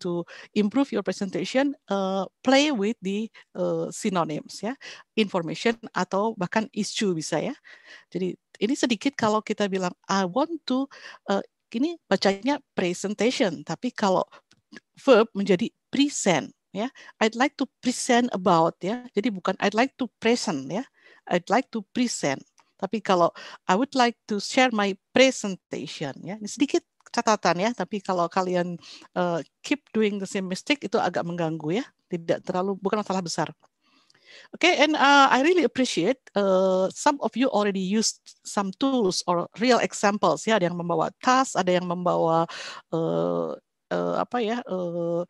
to improve your presentation, uh, play with the uh, synonyms ya, information atau bahkan issue bisa ya. Jadi ini sedikit kalau kita bilang I want to uh, ini bacanya presentation, tapi kalau verb menjadi present ya. I'd like to present about ya. Jadi bukan I'd like to present ya. I'd like to present. Tapi kalau I would like to share my presentation ya, ini sedikit catatan ya, tapi kalau kalian uh, keep doing the same mistake itu agak mengganggu ya, tidak terlalu bukan masalah besar. Okay, and uh, I really appreciate uh, some of you already used some tools or real examples. Ya, ada yang membawa tas, ada yang membawa uh, uh, apa ya uh,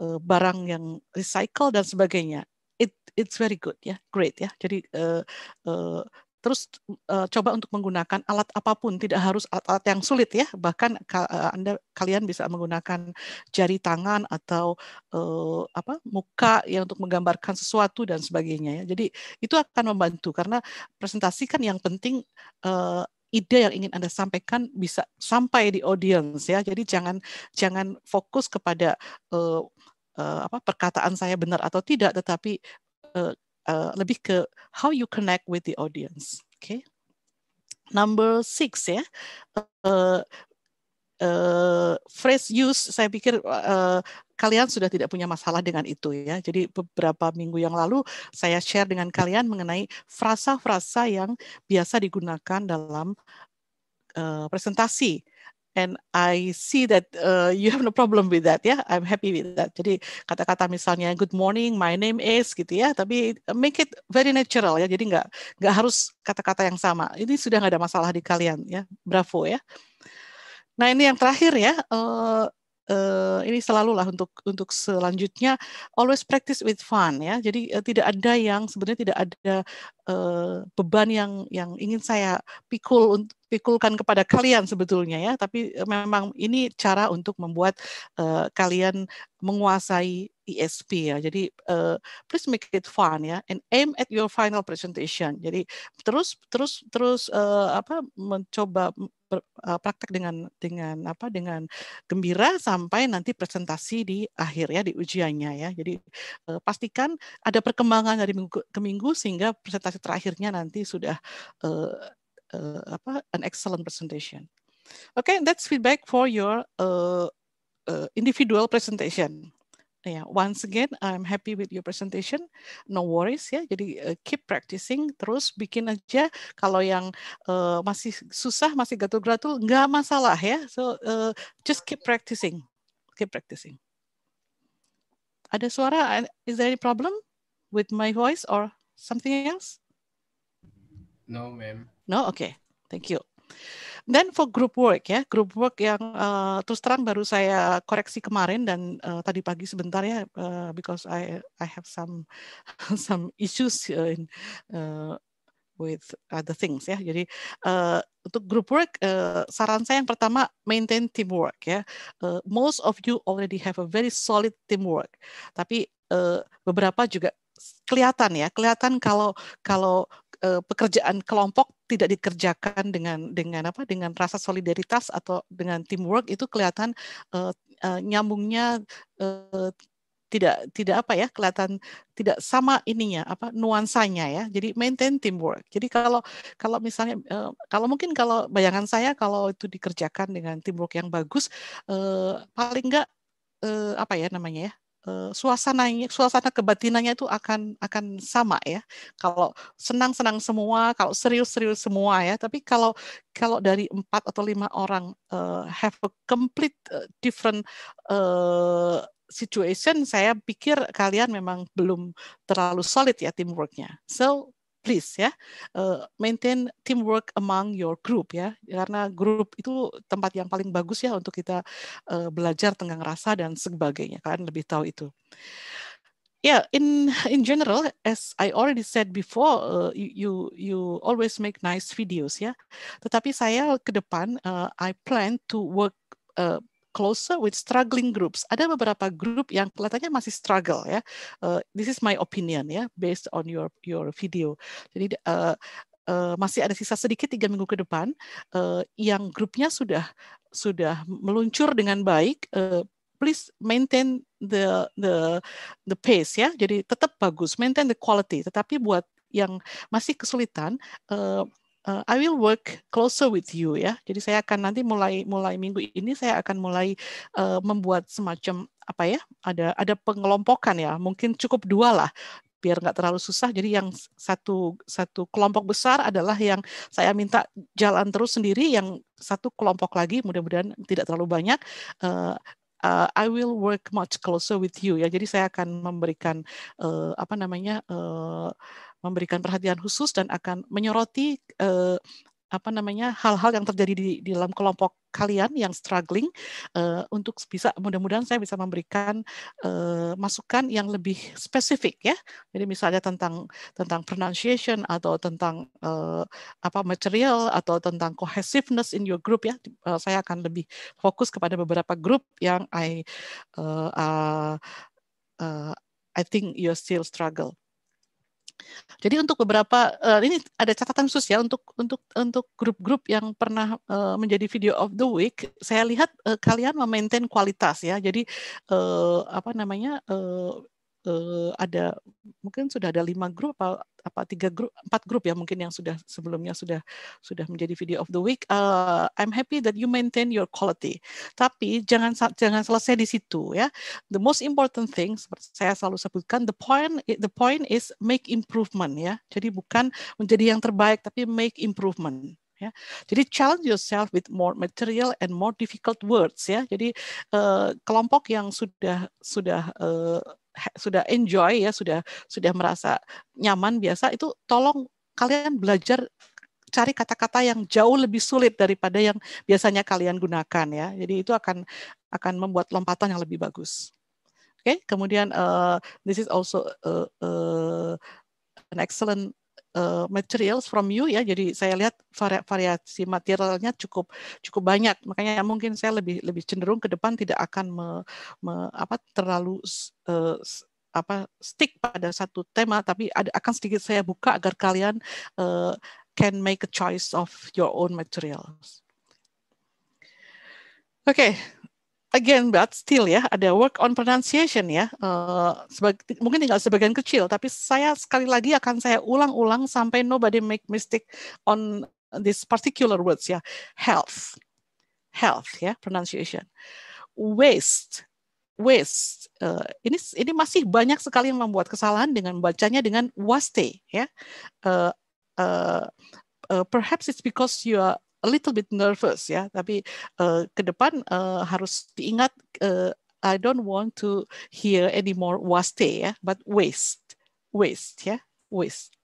uh, barang yang recycle dan sebagainya. It it's very good ya, yeah. great ya. Yeah. Jadi uh, uh, terus uh, coba untuk menggunakan alat apapun, tidak harus alat-alat yang sulit ya. Bahkan ka, eh, Anda kalian bisa menggunakan jari tangan atau uh, apa muka ya untuk menggambarkan sesuatu dan sebagainya ya. Jadi itu akan membantu karena presentasi kan yang penting uh, ide yang ingin Anda sampaikan bisa sampai di audiens ya. Jadi jangan jangan fokus kepada uh, uh, apa perkataan saya benar atau tidak tetapi Uh, lebih ke how you connect with the audience. Okay. Number six ya, uh, uh, phrase use saya pikir uh, kalian sudah tidak punya masalah dengan itu ya. Jadi beberapa minggu yang lalu saya share dengan kalian mengenai frasa-frasa yang biasa digunakan dalam uh, presentasi and I see that uh, you have no problem with that ya yeah? I'm happy with that jadi kata-kata misalnya good morning my name is gitu ya tapi uh, make it very natural ya jadi nggak nggak harus kata-kata yang sama ini sudah nggak ada masalah di kalian ya bravo ya nah ini yang terakhir ya uh, uh, ini selalulah untuk untuk selanjutnya always practice with fun ya. Jadi uh, tidak ada yang sebenarnya tidak ada uh, beban yang yang ingin saya pikul pikulkan kepada kalian sebetulnya ya, tapi uh, memang ini cara untuk membuat uh, kalian menguasai ESP ya. Jadi uh, please make it fun ya and aim at your final presentation. Jadi terus terus terus uh, apa mencoba Eh, praktek dengan dengan apa dengan gembira sampai nanti presentasi di akhir ya di ujiannya ya. Jadi eh, pastikan ada perkembangan dari minggu ke minggu sehingga presentasi terakhirnya nanti sudah uh, uh, apa an excellent presentation. Okay, that's feedback for your uh, uh, individual presentation. Ya, yeah, once again, I'm happy with your presentation. No worries ya. Jadi uh, keep practicing, terus bikin aja. Kalau yang uh, masih susah, masih gatul-gatul, nggak masalah ya. So uh, just keep practicing, keep practicing. Ada suara? Is there any problem with my voice or something else? No, ma'am. No, okay. Thank you. Dan for group work ya, group work yang uh, terus terang baru saya koreksi kemarin dan uh, tadi pagi sebentar ya, uh, because I I have some some issues in, uh, with other things ya. Jadi uh, untuk group work, uh, saran saya yang pertama maintain teamwork ya. Uh, most of you already have a very solid teamwork, tapi uh, beberapa juga kelihatan ya kelihatan kalau kalau Eh, pekerjaan kelompok tidak dikerjakan dengan dengan apa dengan rasa solidaritas atau dengan teamwork itu kelihatan uh, uh, nyambungnya uh, tidak tidak apa ya kelihatan tidak sama ininya apa nuansanya ya jadi maintain teamwork jadi kalau kalau misalnya kalau mungkin kalau bayangan saya kalau itu dikerjakan dengan teamwork yang bagus paling enggak uh, apa ya namanya ya Eh, suasana suasana kebatinannya itu akan akan sama ya kalau senang senang semua kalau serius serius semua ya tapi kalau kalau dari empat atau lima orang uh, have a complete uh, different uh, situation saya pikir kalian memang belum terlalu solid ya teamworknya so please ya uh, maintain teamwork among your group ya karena grup itu tempat yang paling bagus ya untuk kita uh, belajar tenggang rasa dan sebagainya kalian lebih tahu itu yeah in in general as i already said before uh, you you always make nice videos ya tetapi saya ke depan uh, i plan to work uh, closer with struggling groups. Ada beberapa grup yang kelihatannya masih struggle ya. Uh, this is my opinion ya, based on your your video. Jadi uh, uh, masih ada sisa sedikit tiga minggu ke depan uh, yang grupnya sudah sudah meluncur dengan baik. Uh, please maintain the the the pace ya. Jadi tetap bagus, maintain the quality. Tetapi buat yang masih kesulitan, uh, uh, I will work closer with you ya. Jadi saya akan nanti mulai mulai minggu ini saya akan mulai uh, membuat semacam apa ya? Ada ada pengelompokan ya. Mungkin cukup dua lah biar nggak terlalu susah. Jadi yang satu satu kelompok besar adalah yang saya minta jalan terus sendiri, yang satu kelompok lagi mudah-mudahan tidak terlalu banyak uh, uh, I will work much closer with you ya. Jadi saya akan memberikan uh, apa namanya uh, memberikan perhatian khusus dan akan menyoroti uh, apa namanya hal-hal yang terjadi di, di dalam kelompok kalian yang struggling uh, untuk bisa mudah-mudahan saya bisa memberikan uh, masukan yang lebih spesifik ya jadi misalnya tentang tentang pronunciation atau tentang uh, apa material atau tentang cohesiveness in your group ya uh, saya akan lebih fokus kepada beberapa grup yang I uh, uh, uh, I think you still struggle jadi untuk beberapa uh, ini ada catatan khusus ya untuk untuk untuk grup-grup yang pernah uh, menjadi video of the week. Saya lihat uh, kalian memaintain kualitas ya. Jadi uh, apa namanya uh, uh, ada mungkin sudah ada lima grup apa apa tiga grup empat grup ya mungkin yang sudah sebelumnya sudah sudah menjadi video of the week. Uh, I'm happy that you maintain your quality. Tapi jangan jangan selesai di situ ya. The most important thing seperti saya selalu sebutkan the point the point is make improvement ya. Jadi bukan menjadi yang terbaik tapi make improvement ya. Jadi challenge yourself with more material and more difficult words ya. Jadi uh, kelompok yang sudah sudah uh, sudah enjoy ya sudah sudah merasa nyaman biasa itu tolong kalian belajar cari kata-kata yang jauh lebih sulit daripada yang biasanya kalian gunakan ya. Jadi itu akan akan membuat lompatan yang lebih bagus. Oke, okay? kemudian uh, this is also uh, uh, an excellent Eh, materials from you ya. Jadi saya lihat variasi materialnya cukup cukup banyak. Makanya mungkin saya lebih lebih cenderung ke depan tidak akan me, me, apa terlalu uh, apa stick pada satu tema tapi ada, akan sedikit saya buka agar kalian uh, can make a choice of your own materials. Oke, okay again but still ya ada work on pronunciation ya uh, eh, sebagai, mungkin tinggal sebagian kecil tapi saya sekali lagi akan saya ulang-ulang sampai nobody make mistake on this particular words ya health health ya pronunciation waste waste uh, ini ini masih banyak sekali yang membuat kesalahan dengan bacanya dengan waste ya uh, uh, uh, perhaps it's because you are a little bit nervous ya, tapi uh, ke depan uh, harus diingat uh, I don't want to hear anymore waste ya, but waste, waste ya, waste.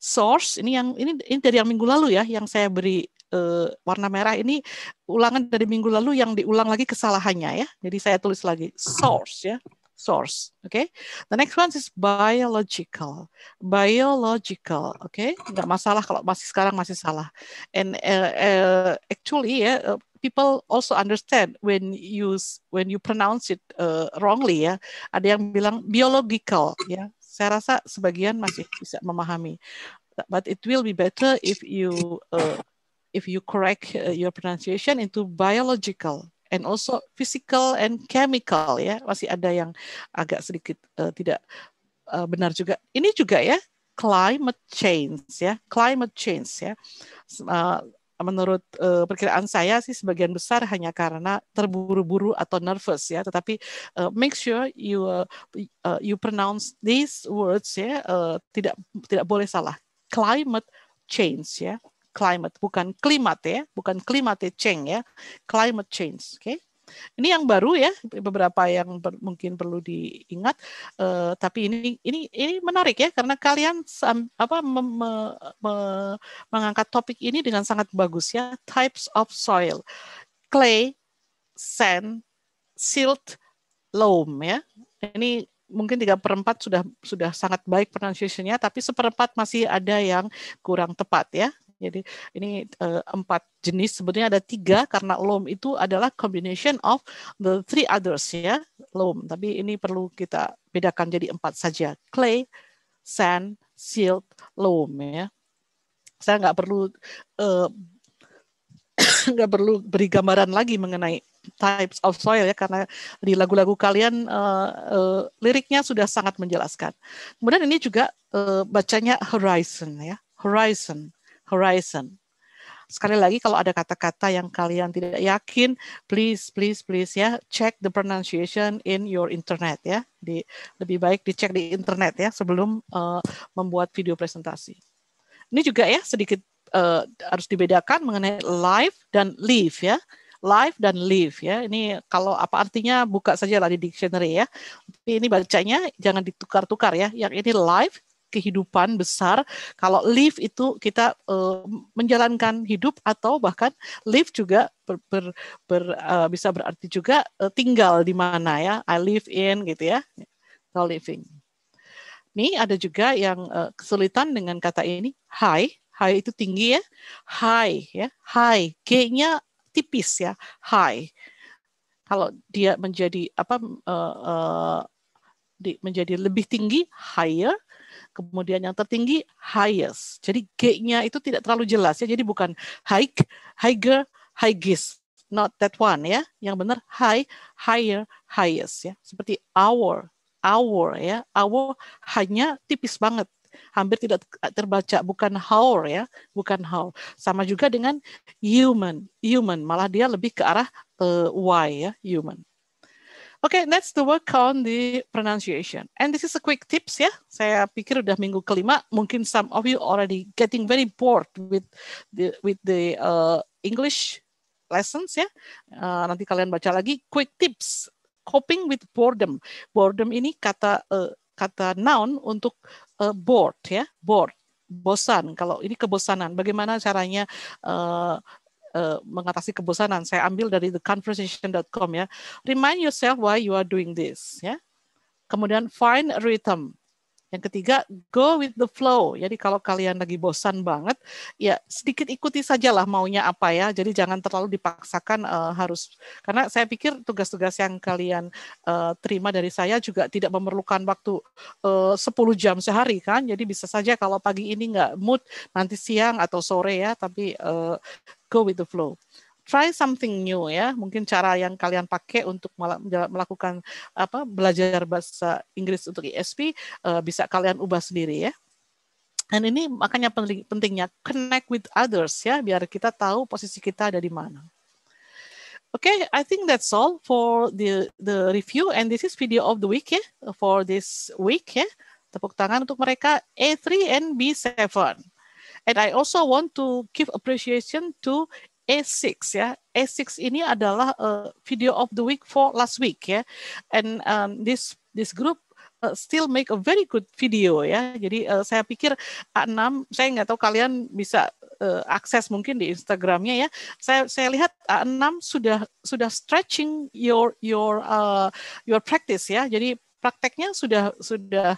Source ini yang ini ini dari yang minggu lalu ya, yang saya beri uh, warna merah ini ulangan dari minggu lalu yang diulang lagi kesalahannya ya. Jadi saya tulis lagi source ya source. Okay. The next one is biological. Biological. Okay. Gak masalah kalau masih sekarang masih salah. And uh, uh, actually Yeah, uh, people also understand when you when you pronounce it uh, wrongly ya ada yang bilang biological ya saya rasa sebagian masih bisa memahami but it will be better if you uh, if you correct uh, your pronunciation into biological and also physical and chemical ya masih ada yang agak sedikit uh, tidak uh, benar juga ini juga ya climate change ya climate change ya uh, menurut uh, perkiraan saya sih sebagian besar hanya karena terburu-buru atau nervous ya tetapi uh, make sure you uh, you pronounce these words ya uh, tidak tidak boleh salah climate change ya climate, bukan klimat ya, bukan climate ya, change ya, climate change. Oke, okay? ini yang baru ya, beberapa yang ber, mungkin perlu diingat. Uh, tapi ini ini ini menarik ya, karena kalian apa me, me, me, mengangkat topik ini dengan sangat bagus ya. Types of soil, clay, sand, silt, loam ya. Ini mungkin tiga perempat sudah sudah sangat baik pronunciation-nya, tapi seperempat masih ada yang kurang tepat ya. Jadi ini uh, empat jenis sebetulnya ada tiga karena loam itu adalah combination of the three others ya loam. Tapi ini perlu kita bedakan jadi empat saja clay, sand, silt, loam ya. Saya nggak perlu uh, nggak perlu beri gambaran lagi mengenai types of soil ya karena di lagu-lagu kalian uh, uh, liriknya sudah sangat menjelaskan. Kemudian ini juga uh, bacanya horizon ya horizon horizon. Sekali lagi kalau ada kata-kata yang kalian tidak yakin, please please please ya check the pronunciation in your internet ya. Di lebih baik dicek di internet ya sebelum uh, membuat video presentasi. Ini juga ya sedikit uh, harus dibedakan mengenai live dan live ya live dan live ya. Ini kalau apa artinya buka saja lah di dictionary ya. ini bacanya jangan ditukar-tukar ya. Yang ini live, kehidupan besar. Kalau live itu kita uh, menjalankan hidup atau bahkan live juga ber, ber, ber, uh, bisa berarti juga uh, tinggal di mana ya. I live in gitu ya. so living. Ini ada juga yang uh, kesulitan dengan kata ini high. High itu tinggi ya. High ya. High. G-nya tipis ya. High. Kalau dia menjadi apa uh, uh, menjadi lebih tinggi higher Kemudian yang tertinggi highest. Jadi G-nya itu tidak terlalu jelas ya. Jadi bukan high, higher, highest. Not that one ya. Yang benar high, higher, highest ya. Seperti our, our ya. Our hanya tipis banget hampir tidak terbaca bukan how ya bukan how sama juga dengan human human malah dia lebih ke arah uh, why ya human Okay, let's the work on the pronunciation. And this is a quick tips ya. Saya pikir udah minggu kelima, mungkin some of you already getting very bored with the with the uh, English lessons ya. Uh, nanti kalian baca lagi quick tips coping with boredom. Boredom ini kata uh, kata noun untuk uh, bored ya, bored bosan. Kalau ini kebosanan, bagaimana caranya uh, uh, mengatasi kebosanan. Saya ambil dari theconversation.com ya. Remind yourself why you are doing this ya. Kemudian find a rhythm. Yang ketiga, go with the flow. Jadi kalau kalian lagi bosan banget, ya sedikit ikuti sajalah maunya apa ya. Jadi jangan terlalu dipaksakan uh, harus karena saya pikir tugas-tugas yang kalian uh, terima dari saya juga tidak memerlukan waktu uh, 10 jam sehari kan. Jadi bisa saja kalau pagi ini nggak mood, nanti siang atau sore ya, tapi uh, go with the flow. Try something new ya, mungkin cara yang kalian pakai untuk melakukan apa belajar bahasa Inggris untuk ISP uh, eh, bisa kalian ubah sendiri ya. Dan ini makanya pentingnya connect with others ya, biar kita tahu posisi kita ada di mana. Oke, okay, I think that's all for the the review and this is video of the week ya yeah, for this week ya. Yeah. Tepuk tangan untuk mereka A3 and B7. And I also want to give appreciation to A6 ya. A6 ini adalah uh, video of the week for last week ya. And um, this this group uh, still make a very good video ya. Jadi uh, saya pikir A6 saya nggak tahu kalian bisa uh, akses mungkin di Instagramnya ya. Saya saya lihat A6 sudah sudah stretching your your uh, your practice ya. Jadi prakteknya sudah sudah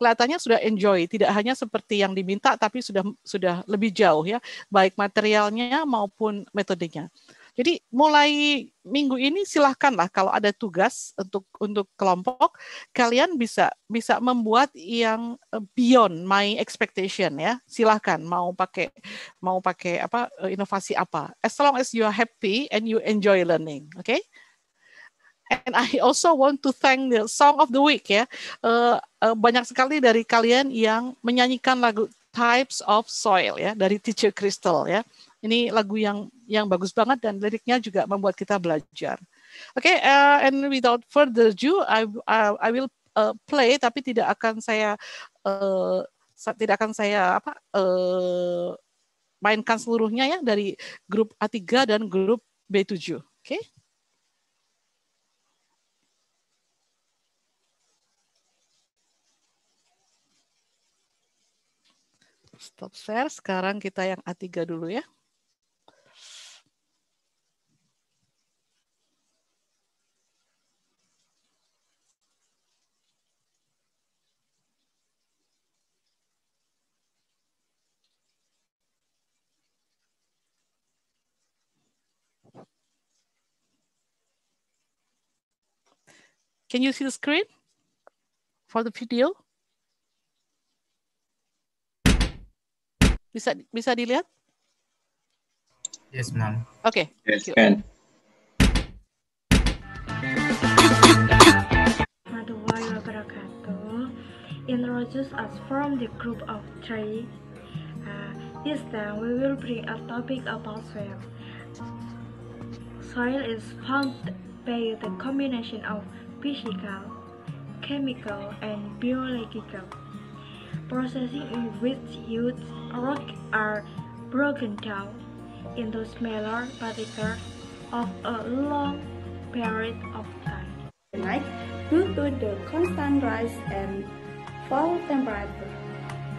kelihatannya sudah enjoy, tidak hanya seperti yang diminta tapi sudah sudah lebih jauh ya, baik materialnya maupun metodenya. Jadi mulai minggu ini silahkanlah kalau ada tugas untuk untuk kelompok kalian bisa bisa membuat yang eh, beyond my expectation ya. Silahkan mau pakai mau pakai apa eh, inovasi apa. As long as you are happy and you enjoy learning, oke? Okay? And I also want to thank the Song of the Week ya. Uh, uh, banyak sekali dari kalian yang menyanyikan lagu Types of Soil ya dari Teacher Crystal ya. Ini lagu yang yang bagus banget dan liriknya juga membuat kita belajar. Oke, okay, uh, and without further ado, I I, uh, I will uh, play tapi tidak akan saya uh, tidak akan saya apa uh, mainkan seluruhnya ya dari grup A3 dan grup B7. Oke. Okay? stop share. Sekarang kita yang A3 dulu ya. Can you see the screen for the video? Bisa bisa dilihat? Yes, ma'am. Oke. Okay, yes, can. In Rogers as from the group of three, uh, this time we will bring a topic about soil. Soil is formed by the combination of physical, chemical, and biological processing in which rocks are broken down into smaller particles of a long period of time. Night due to the constant rise and fall temperature.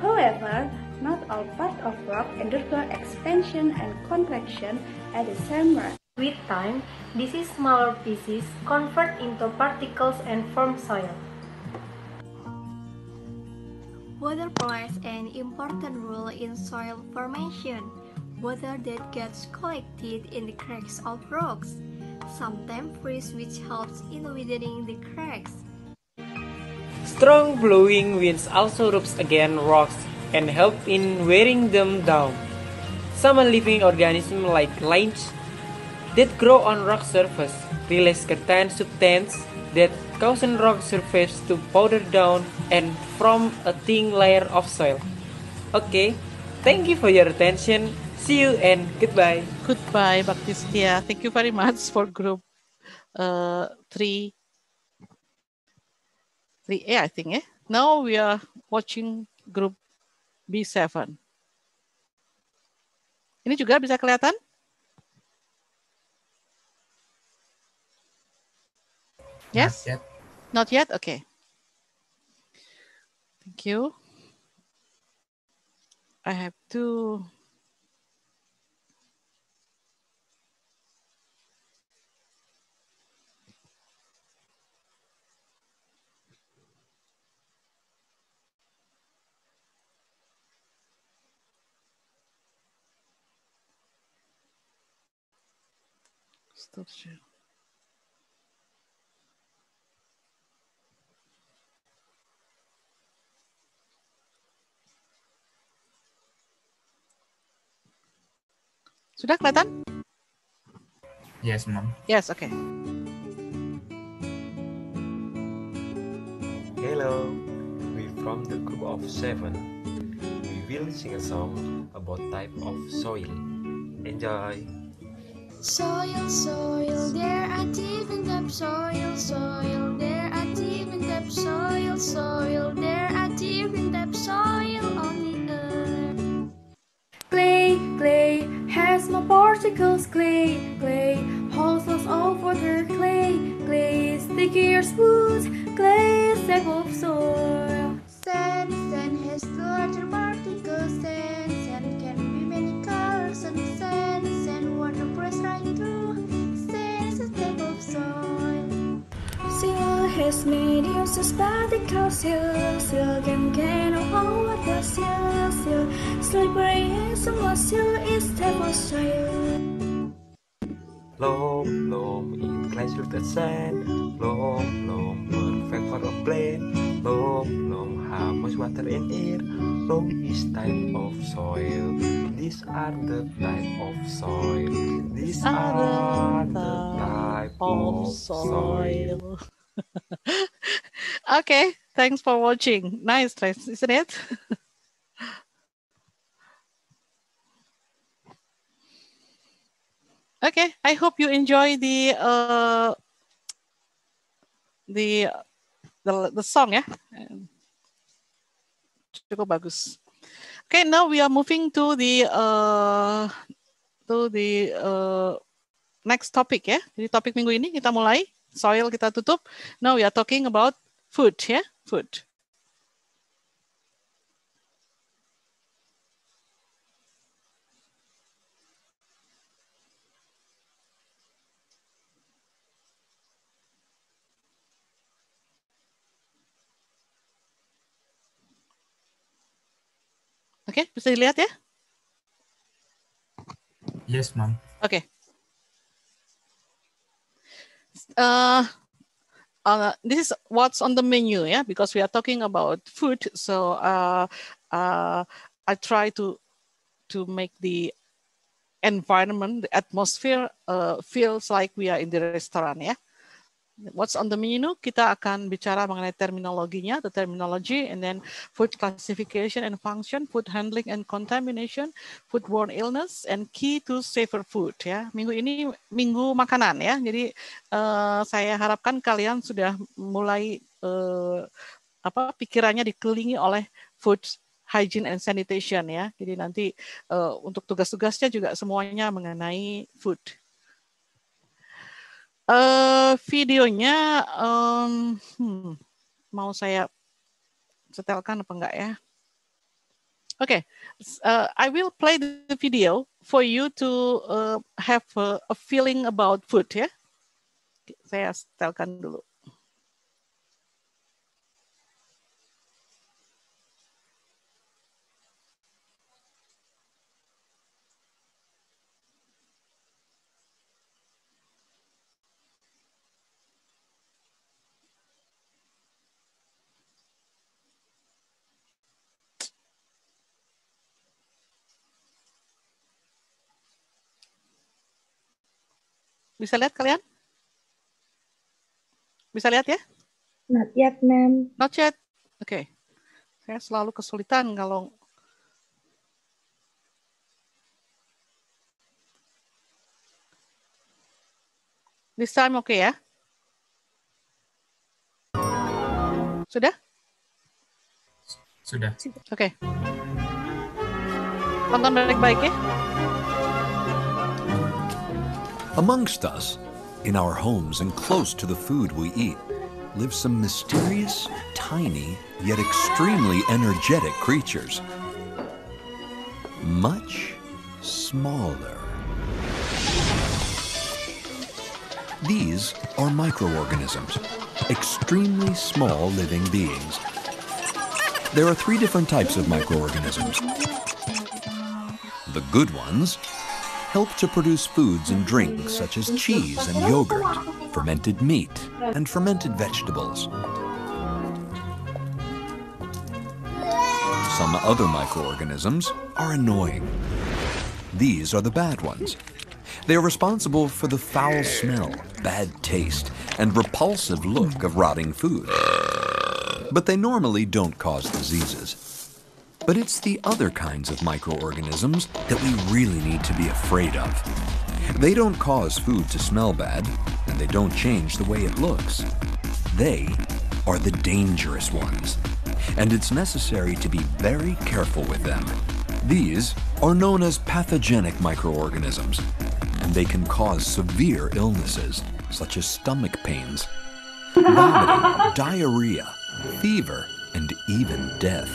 However, not all parts of rock undergo expansion and contraction at the same rate. With time, these smaller pieces convert into particles and form soil. Water plays an important role in soil formation. Water that gets collected in the cracks of rocks, sometimes freezes which helps in widening the cracks. Strong blowing winds also rubs against rocks and help in wearing them down. Some living organisms like lichens, that grow on rock surface release certain substances that cause rock surface to powder down and from a thin layer of soil. Okay, thank you for your attention. See you and goodbye. Goodbye, Baptistia. Thank you very much for group uh, three. Three a eh, I think. Eh? Now we are watching group B7. Ini juga bisa kelihatan? Yes? Not yet. Not yet? Okay. Thank you. I have two. Stop share. Sudah kelihatan? Yes, Mom. Yes, oke. Okay. Hello, we from the group of seven. We will sing a song about type of soil. Enjoy. Soil, soil, there are different types. Soil, soil, there are different types. Soil, soil, there are different types. Soil on the earth. play play small particles, clay, clay, parcels of water, clay, clay, sticky or smooth, clay, sack of soil. Sand, sand has larger particles, sand. has made you so cause You still can get what the seal Still slippery as a muscle is table style Long, long, incline the sand Long, long, perfect for a plane Long, long, how much water in it Long is type of soil These are the type of soil These are the type of soil. okay, thanks for watching. Nice, isn't it? okay, I hope you enjoy the uh, the the the song ya. Yeah? Cukup bagus. Okay, now we are moving to the uh, to the uh, next topic ya. Yeah? Jadi topik minggu ini kita mulai soil kita tutup. Now we are talking about food, ya, yeah? food. Oke, okay, bisa dilihat ya? Yes, ma'am. Oke. Okay. uh, uh, this is what's on the menu, yeah, because we are talking about food. So uh, uh, I try to to make the environment, the atmosphere uh, feels like we are in the restaurant, yeah. What's on the menu? Kita akan bicara mengenai terminologinya, the terminology, and then food classification and function, food handling and contamination, foodborne illness, and key to safer food. Ya, minggu ini minggu makanan ya. Jadi uh, saya harapkan kalian sudah mulai uh, apa pikirannya dikelilingi oleh food hygiene and sanitation ya. Jadi nanti uh, untuk tugas-tugasnya juga semuanya mengenai food. Uh, videonya um, hmm, mau saya setelkan apa enggak ya? Oke, okay. uh, eh, I will play the video for you to uh, have a, a feeling about food ya. Yeah? Saya setelkan dulu. Bisa lihat kalian? Bisa lihat ya? Not yet, ma'am. Not yet. Oke. Okay. Saya selalu kesulitan kalau This time oke okay, ya? Sudah? Sudah. Oke. Okay. Tonton baik-baik ya. Amongst us, in our homes and close to the food we eat, live some mysterious, tiny, yet extremely energetic creatures. Much smaller. These are microorganisms, extremely small living beings. There are three different types of microorganisms. The good ones, help to produce foods and drinks such as cheese and yogurt, fermented meat, and fermented vegetables. Some other microorganisms are annoying. These are the bad ones. They are responsible for the foul smell, bad taste, and repulsive look of rotting food. But they normally don't cause diseases. But it's the other kinds of microorganisms that we really need to be afraid of. They don't cause food to smell bad, and they don't change the way it looks. They are the dangerous ones, and it's necessary to be very careful with them. These are known as pathogenic microorganisms, and they can cause severe illnesses, such as stomach pains, vomiting, diarrhea, fever, and even death.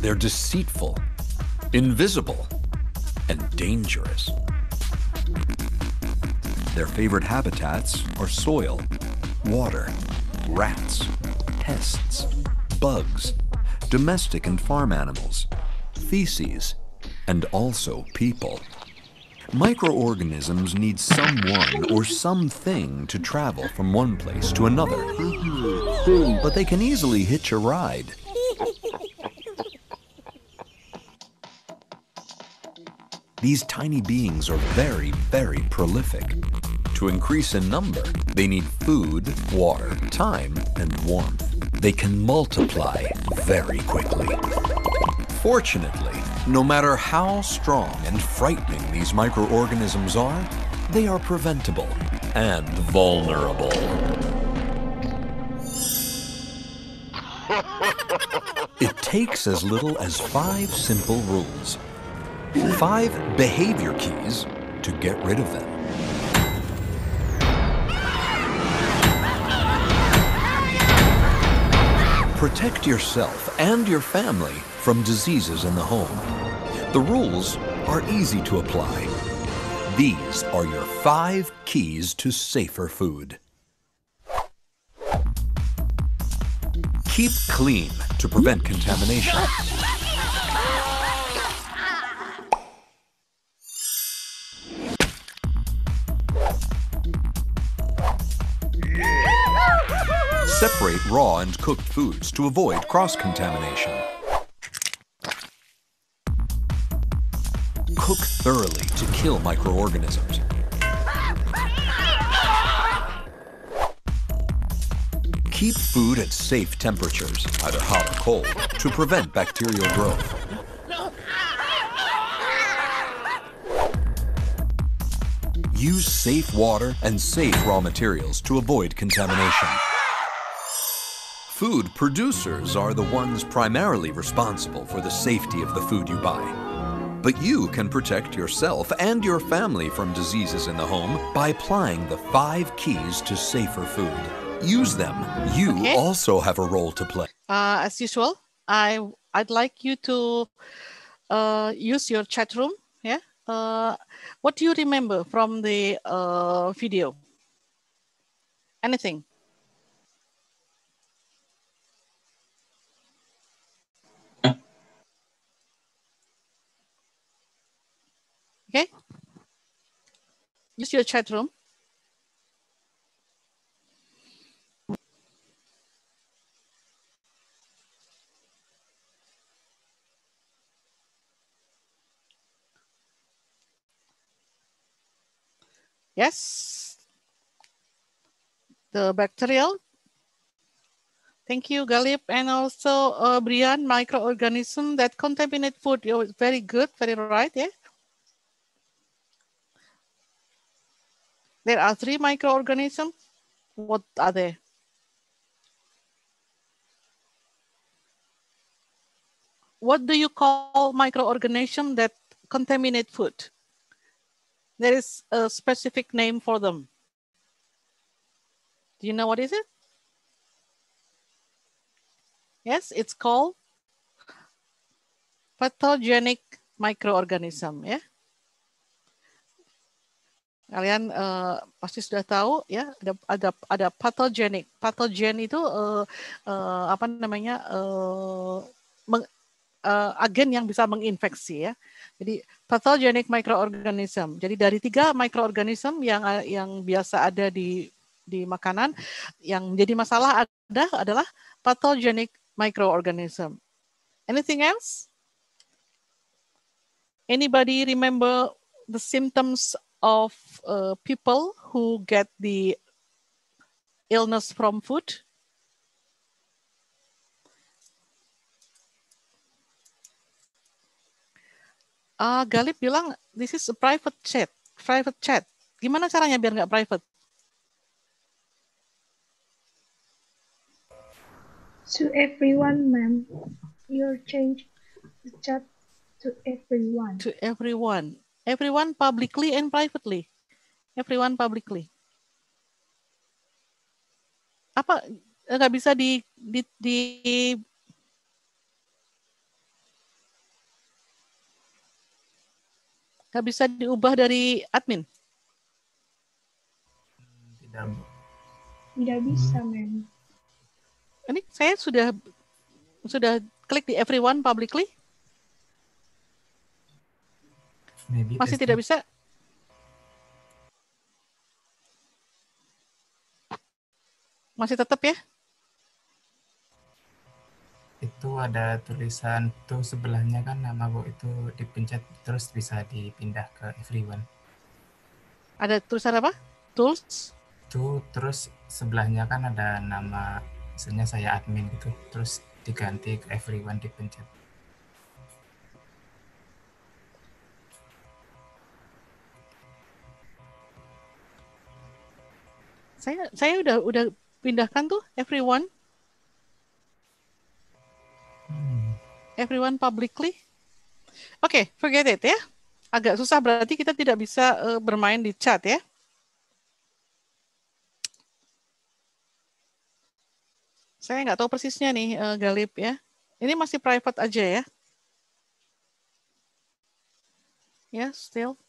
They're deceitful, invisible, and dangerous. Their favorite habitats are soil, water, rats, pests, bugs, domestic and farm animals, feces, and also people. Microorganisms need someone or something to travel from one place to another, but they can easily hitch a ride These tiny beings are very, very prolific. To increase in number, they need food, water, time, and warmth. They can multiply very quickly. Fortunately, no matter how strong and frightening these microorganisms are, they are preventable and vulnerable. it takes as little as five simple rules Five behavior keys to get rid of them. Protect yourself and your family from diseases in the home. The rules are easy to apply. These are your five keys to safer food. Keep clean to prevent contamination. raw and cooked foods to avoid cross-contamination. Cook thoroughly to kill microorganisms. Keep food at safe temperatures, either hot or cold, to prevent bacterial growth. Use safe water and safe raw materials to avoid contamination. Food producers are the ones primarily responsible for the safety of the food you buy. But you can protect yourself and your family from diseases in the home by applying the five keys to safer food. Use them. You okay. also have a role to play. Uh, as usual, I I'd like you to uh, use your chat room. Yeah. Uh, what do you remember from the uh, video? Anything? Okay? Use your chat room. Yes. The bacterial. Thank you, Galip. And also, uh, Brian, microorganism that contaminate food. You're very good, very right, yeah? There are three microorganisms. What are they? What do you call microorganism that contaminate food? There is a specific name for them. Do you know what is it? Yes, it's called pathogenic microorganism, yeah? kalian uh, pasti sudah tahu ya ada ada ada pathogenik pathogen itu uh, uh, apa namanya uh, meng, uh, agen yang bisa menginfeksi ya jadi pathogenic microorganism jadi dari tiga microorganism yang yang biasa ada di di makanan yang jadi masalah ada adalah pathogenic microorganism anything else anybody remember the symptoms of uh, people who get the illness from food. Uh, Galip bilang, this is a private chat. Private chat. Gimana caranya biar nggak private? To everyone, ma'am. You change the chat to everyone. To everyone. Everyone publicly and privately. Everyone publicly. Apa nggak bisa di, di, di nggak bisa diubah dari admin? Tidak. Tidak bisa, mem. Ini saya sudah sudah klik di everyone publicly. Maybe Masih tidak bisa? Masih tetap ya? Itu ada tulisan tuh sebelahnya kan nama Bu itu dipencet terus bisa dipindah ke everyone. Ada tulisan apa? Tools? Tuh terus sebelahnya kan ada nama misalnya saya admin gitu terus diganti ke everyone dipencet Saya saya udah udah pindahkan tuh everyone. Everyone publicly. Oke, okay, forget it ya. Agak susah berarti kita tidak bisa uh, bermain di chat ya. Saya nggak tahu persisnya nih uh, Galip ya. Ini masih private aja ya. Ya, yeah, still.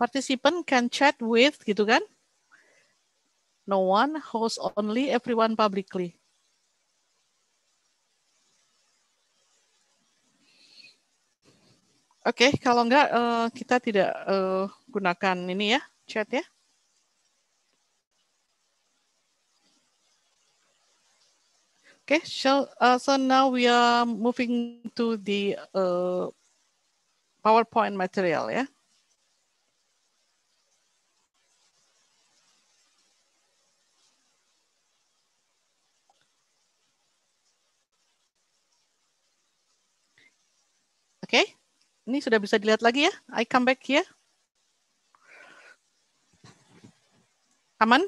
Participant can chat with gitu kan? No one, host only, everyone publicly. Oke, okay, kalau enggak uh, kita tidak uh, gunakan ini ya, chat ya. Okay, so, uh, eh, so now we are moving to the uh, PowerPoint material, yeah. Oke, okay. ini sudah bisa dilihat lagi ya. I come back here. Aman?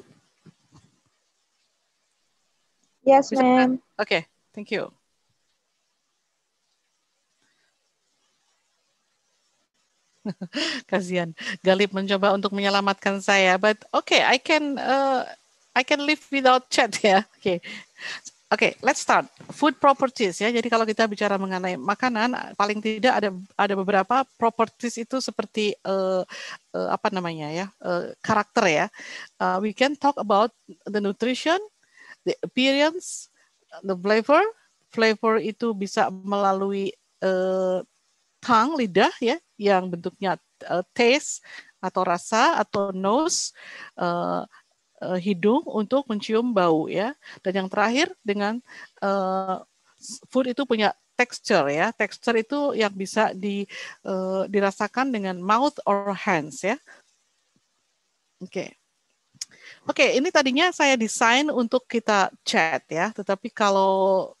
Yes, ma'am. Oke, okay. thank you. Kasihan, Galip mencoba untuk menyelamatkan saya, but okay, I can uh, I can live without chat ya. Yeah. Oke, okay. Oke, okay, let's start. Food properties ya. Jadi kalau kita bicara mengenai makanan, paling tidak ada ada beberapa properties itu seperti uh, uh, apa namanya ya, uh, karakter ya. Uh, we can talk about the nutrition, the appearance, the flavor. Flavor itu bisa melalui uh, tongue, lidah ya, yang bentuknya uh, taste atau rasa atau nose, uh, Eh, hidung untuk mencium bau ya. Dan yang terakhir dengan uh, food itu punya texture ya. Texture itu yang bisa di, uh, dirasakan dengan mouth or hands ya. Oke. Okay. Oke, okay, ini tadinya saya desain untuk kita chat ya, tetapi kalau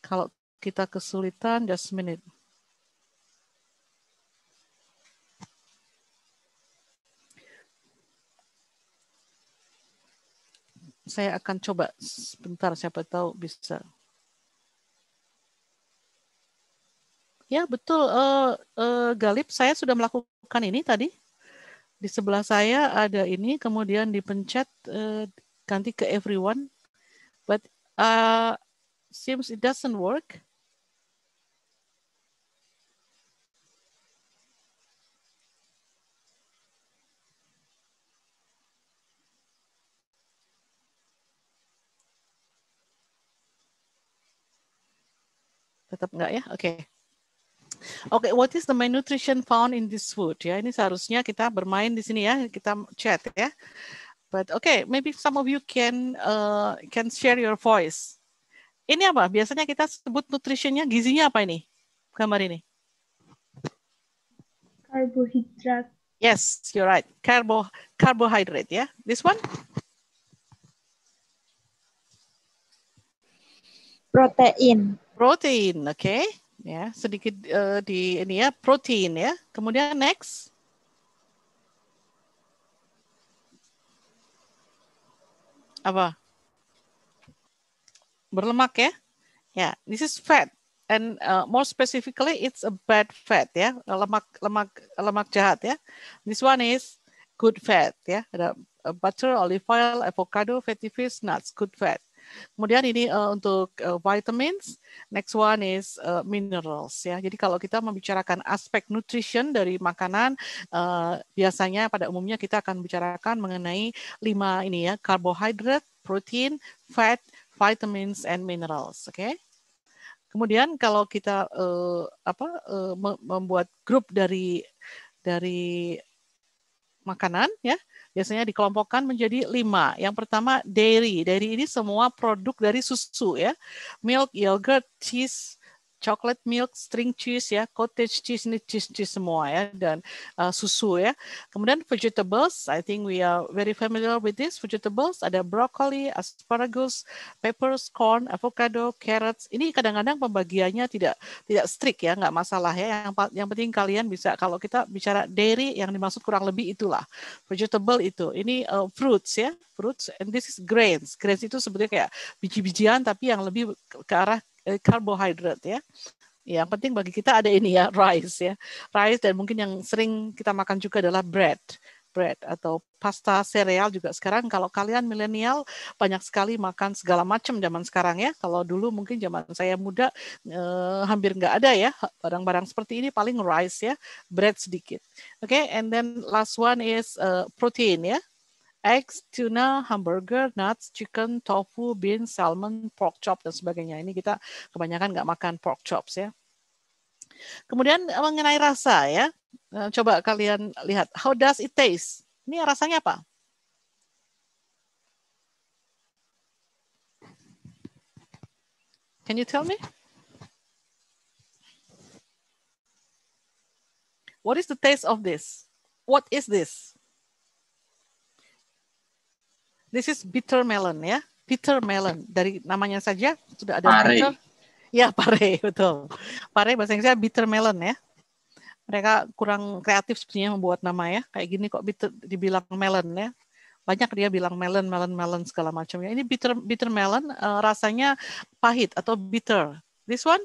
kalau kita kesulitan just minute. saya akan coba sebentar siapa tahu bisa. Ya betul uh, uh, Galip, saya sudah melakukan ini tadi. Di sebelah saya ada ini, kemudian dipencet uh, eh, ganti ke everyone, but uh, seems it doesn't work. tetap enggak ya oke okay. Oke, okay, what is the main nutrition found in this food? Ya, ini seharusnya kita bermain di sini ya, kita chat ya. But okay, maybe some of you can uh, can share your voice. Ini apa? Biasanya kita sebut nutritionnya, gizinya apa ini? Kamar ini. Carbohydrate. Yes, you're right. Carbo carbohydrate ya. Yeah. This one? Protein. Protein, oke. Okay. Ya, sedikit uh, di ini ya, protein ya. Kemudian next. Apa? Berlemak ya. Ya, yeah, this is fat and uh, more specifically it's a bad fat ya, yeah. lemak lemak lemak jahat ya. Yeah. This one is good fat ya. Ada eh, butter, olive oil, avocado, fatty fish, nuts, good fat. Kemudian ini uh, untuk uh, vitamins, next one is uh, minerals ya. Jadi kalau kita membicarakan aspek nutrition dari makanan uh, biasanya pada umumnya kita akan bicarakan mengenai lima ini ya, karbohidrat, protein, fat, vitamins and minerals, oke. Okay? Kemudian kalau kita uh, apa uh, membuat grup dari dari makanan ya biasanya dikelompokkan menjadi lima. Yang pertama dairy. Dairy ini semua produk dari susu ya. Milk, yogurt, cheese, chocolate milk, string cheese ya, cottage cheese ini cheese-cheese semua ya dan uh, susu ya. Kemudian vegetables, I think we are very familiar with this vegetables ada broccoli, asparagus, peppers, corn, avocado, carrots. Ini kadang-kadang pembagiannya tidak tidak strict ya, nggak masalah ya. Yang yang penting kalian bisa kalau kita bicara dairy yang dimaksud kurang lebih itulah vegetable itu. Ini uh, fruits ya, fruits and this is grains. Grains itu sebetulnya kayak biji-bijian tapi yang lebih ke arah karbohidrat eh, ya. Yang penting bagi kita ada ini ya rice ya, rice dan mungkin yang sering kita makan juga adalah bread bread atau pasta sereal juga sekarang kalau kalian milenial banyak sekali makan segala macam zaman sekarang ya kalau dulu mungkin zaman saya muda eh, hampir nggak ada ya barang-barang seperti ini paling rice ya bread sedikit oke okay, and then last one is uh, protein ya eggs, tuna, hamburger, nuts, chicken, tofu, beans, salmon, pork chop dan sebagainya. Ini kita kebanyakan nggak makan pork chops ya. Kemudian eh, mengenai rasa ya, eh, coba kalian lihat how does it taste? Ini rasanya apa? Can you tell me? What is the taste of this? What is this? This is bitter melon ya. Bitter melon dari namanya saja sudah ada pare. bitter. Ya pare betul. Pare bahasa Inggrisnya bitter melon ya. Mereka kurang kreatif sebenarnya membuat nama ya. Kayak gini kok bitter dibilang melon ya. Banyak dia bilang melon, melon, melon segala macam ya. Ini bitter bitter melon uh, rasanya pahit atau bitter. This one?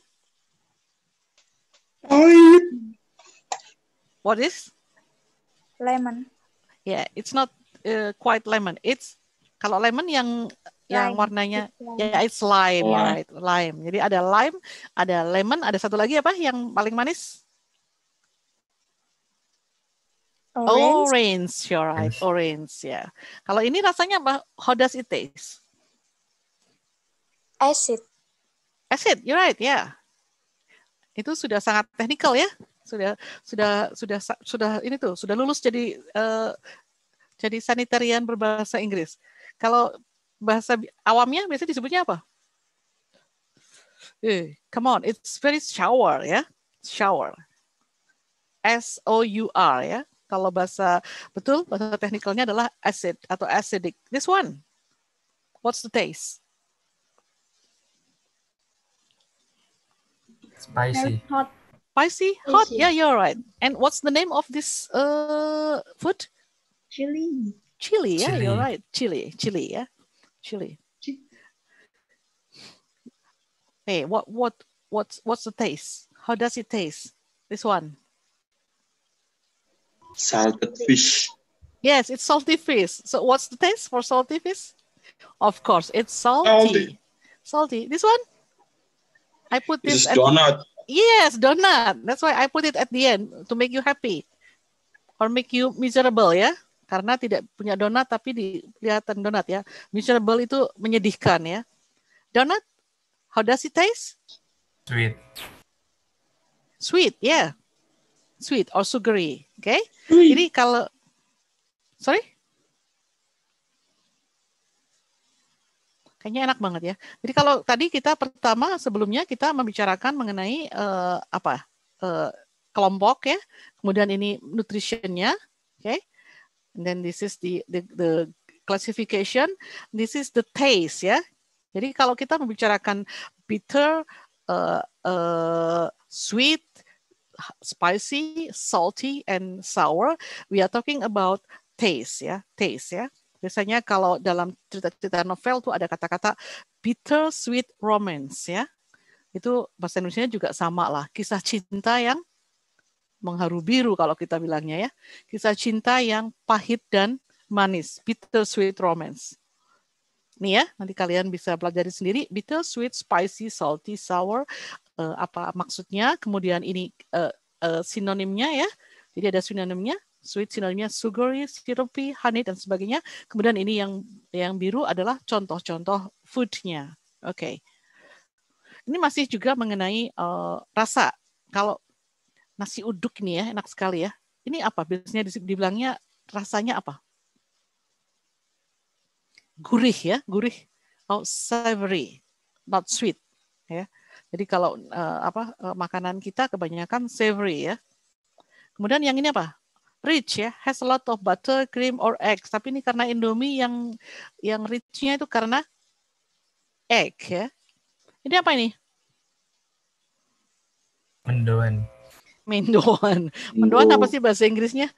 Pahit. What is? Lemon. Yeah, it's not uh, quite lemon. It's kalau lemon yang lime. yang warnanya ya ya it's lime, lime. Iya. Right? lime. Jadi ada lime, ada lemon, ada satu lagi apa yang paling manis? Orange, orange you're right, orange ya. Yeah. Kalau ini rasanya apa? How does it taste? Acid. Acid, you're right, ya. Yeah. Itu sudah sangat teknikal ya sudah sudah sudah sudah ini tuh sudah lulus jadi uh, jadi sanitarian berbahasa Inggris. Kalau bahasa awamnya biasanya disebutnya apa? Eh, come on, it's very shower ya, yeah? shower. S O U R ya. Yeah? Kalau bahasa betul bahasa teknikalnya adalah acid atau acidic. This one. What's the taste? Spicy. hot. Spicy, hot. Spicy. Yeah, you're right. And what's the name of this uh, food? Chili. Chile, yeah, Chile. you're right. Chile, Chile, yeah, Chile. Hey, what, what, what's, what's the taste? How does it taste? This one. Salted fish. Yes, it's salty fish. So what's the taste for salty fish? Of course, it's salty. Salty. salty. This one? I put this. This donut. Yes, donut. That's why I put it at the end to make you happy or make you miserable, yeah? karena tidak punya donat tapi dilihatan donat ya. Miserable itu menyedihkan ya. Donat, how does it taste? Sweet. Sweet, yeah. Sweet or sugary, oke? Okay? Jadi kalau sorry? Kayaknya enak banget ya. Jadi kalau tadi kita pertama sebelumnya kita membicarakan mengenai uh, apa? Uh, kelompok ya. Kemudian ini nutritionnya, oke? Okay? And then this is the, the, the classification. This is the taste ya. Jadi kalau kita membicarakan bitter, uh, uh, sweet, spicy, salty, and sour, we are talking about taste ya, taste ya. Biasanya kalau dalam cerita-cerita novel tuh ada kata-kata bitter sweet romance ya. Itu bahasa Indonesia juga sama lah, kisah cinta yang mengharu biru kalau kita bilangnya ya. Kisah cinta yang pahit dan manis, bitter sweet romance. Nih ya, nanti kalian bisa pelajari sendiri bitter sweet spicy, salty, sour uh, apa maksudnya. Kemudian ini uh, uh, sinonimnya ya. Jadi ada sinonimnya, sweet sinonimnya sugary, syrupy, honey dan sebagainya. Kemudian ini yang yang biru adalah contoh-contoh foodnya. Oke. Okay. Ini masih juga mengenai uh, rasa. Kalau nasi uduk nih ya, enak sekali ya. Ini apa? Biasanya dibilangnya rasanya apa? Gurih ya, gurih. Oh, savory, not sweet. Ya. Jadi kalau uh, apa uh, makanan kita kebanyakan savory ya. Kemudian yang ini apa? Rich ya, has a lot of butter, cream or egg Tapi ini karena Indomie yang yang richnya itu karena egg ya. Ini apa ini? Mendoan. Mendoan. Iya. Mendoan apa sih bahasa Inggrisnya?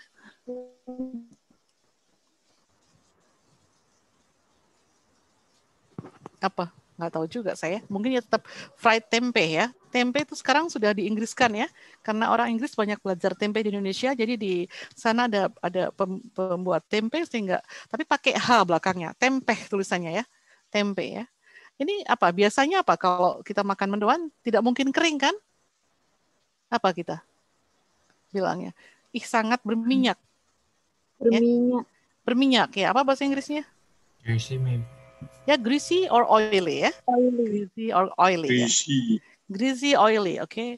Apa? Nggak tahu juga saya. Mungkin ya tetap fried tempe ya. Tempe itu sekarang sudah diinggriskan ya. Karena orang Inggris banyak belajar tempe di Indonesia, jadi di sana ada ada pembuat tempe sehingga tapi pakai H belakangnya. Tempe tulisannya ya. Tempe ya. Ini apa? Biasanya apa kalau kita makan mendoan tidak mungkin kering kan? Apa kita? bilangnya. Ih sangat berminyak. Ya? Berminyak. Ya? Berminyak ya. Apa bahasa Inggrisnya? Greasy maybe. Ya greasy or oily ya. Oily. Greasy or oily. Ya. Greasy. Ya? Greasy oily, oke. Okay.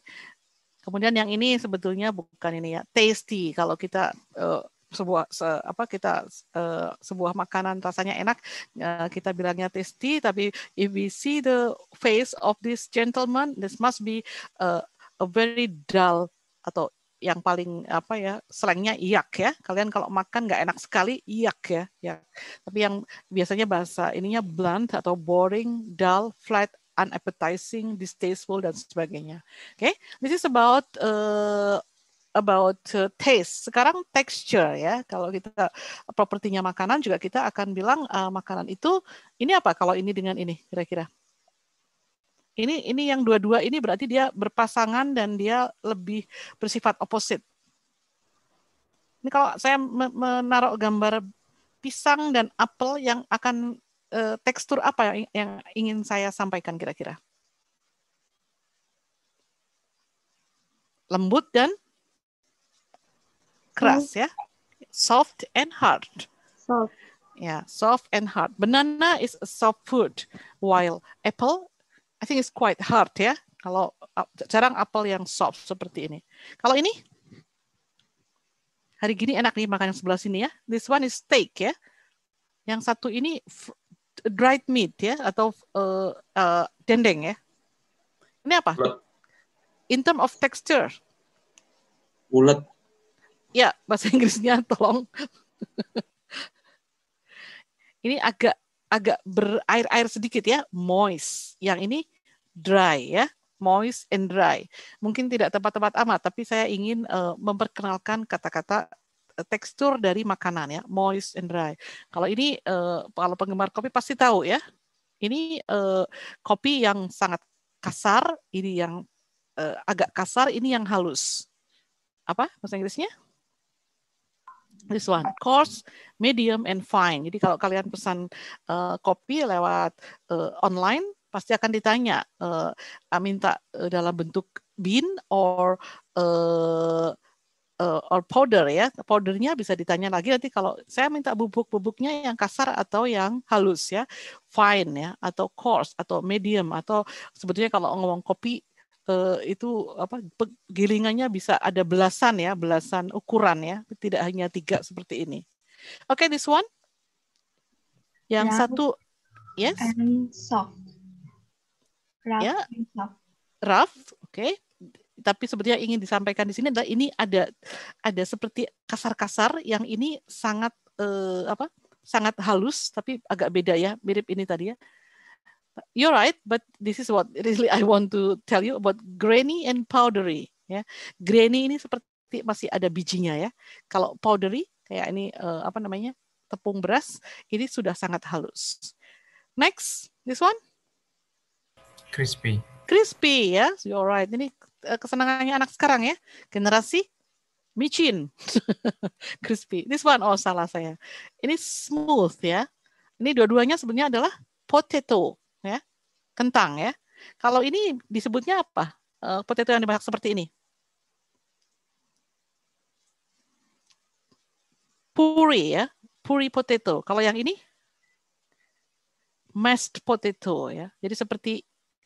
Kemudian yang ini sebetulnya bukan ini ya, tasty. Kalau kita uh, sebuah se, apa kita uh, sebuah makanan rasanya enak eh, kita bilangnya tasty tapi if we see the face of this gentleman this must be uh, a very dull atau yang paling apa ya selangnya iyak ya kalian kalau makan nggak enak sekali iyak ya ya tapi yang biasanya bahasa ininya blunt atau boring dull flat unappetizing distasteful dan sebagainya oke okay? this is about uh, about eh, taste. Sekarang texture ya. Kalau kita propertinya makanan juga kita akan bilang uh, makanan itu ini apa kalau ini dengan ini kira-kira. Ini ini yang dua-dua ini berarti dia berpasangan dan dia lebih bersifat opposite. Ini kalau saya menaruh gambar pisang dan apel yang akan eh, tekstur apa yang, yang ingin saya sampaikan kira-kira? Lembut dan keras ya. Soft and hard. Soft. Ya, yeah, soft and hard. Banana is a soft food, while apple I think it's quite hard ya. Kalau jarang apel yang soft seperti ini. Kalau ini hari gini enak nih makan yang sebelah sini ya. This one is steak ya. Yang satu ini dried meat ya atau uh, uh, dendeng ya. Ini apa? Ulet. In term of texture. Ulet. Ya, bahasa Inggrisnya tolong. ini agak agak berair-air sedikit ya, moist. Yang ini dry ya, moist and dry. Mungkin tidak tepat-tepat amat, tapi saya ingin uh, memperkenalkan kata-kata eh, tekstur dari makanan ya, moist and dry. Kalau ini uh, kalau penggemar kopi pasti tahu ya. Ini uh, kopi yang sangat kasar, ini yang uh, agak kasar, ini yang halus. Apa bahasa Inggrisnya? this one coarse, medium, and fine. Jadi kalau kalian pesan uh, kopi lewat uh, online pasti akan ditanya uh, minta uh, dalam bentuk bean or uh, uh, or powder ya. Powdernya bisa ditanya lagi nanti kalau saya minta bubuk-bubuknya yang kasar atau yang halus ya, fine ya atau coarse atau medium atau sebetulnya kalau ngomong kopi Eh, itu apa gilingannya bisa ada belasan ya, belasan ukuran ya, tidak hanya tiga seperti ini. Oke, okay, this one. Yang Round satu, yes. And soft. Rough ya. and soft. Rough, oke. Okay. Tapi sebetulnya ingin disampaikan di sini adalah ini ada ada seperti kasar-kasar yang ini sangat eh, apa? sangat halus tapi agak beda ya, mirip ini tadi ya you're right, but this is what really I want to tell you about grainy and powdery. Ya, grainy ini seperti masih ada bijinya ya. Kalau powdery kayak ini uh, apa namanya tepung beras, ini sudah sangat halus. Next, this one. Crispy. Crispy ya, you're right. Ini eh, kesenangannya anak sekarang ya, generasi micin, crispy. This one oh salah saya. Ini smooth ya. Ini dua-duanya sebenarnya adalah potato kentang ya. Kalau ini disebutnya apa? Uh, potato yang dimasak seperti ini. Puri ya, puri potato. Kalau yang ini mashed potato ya. Jadi seperti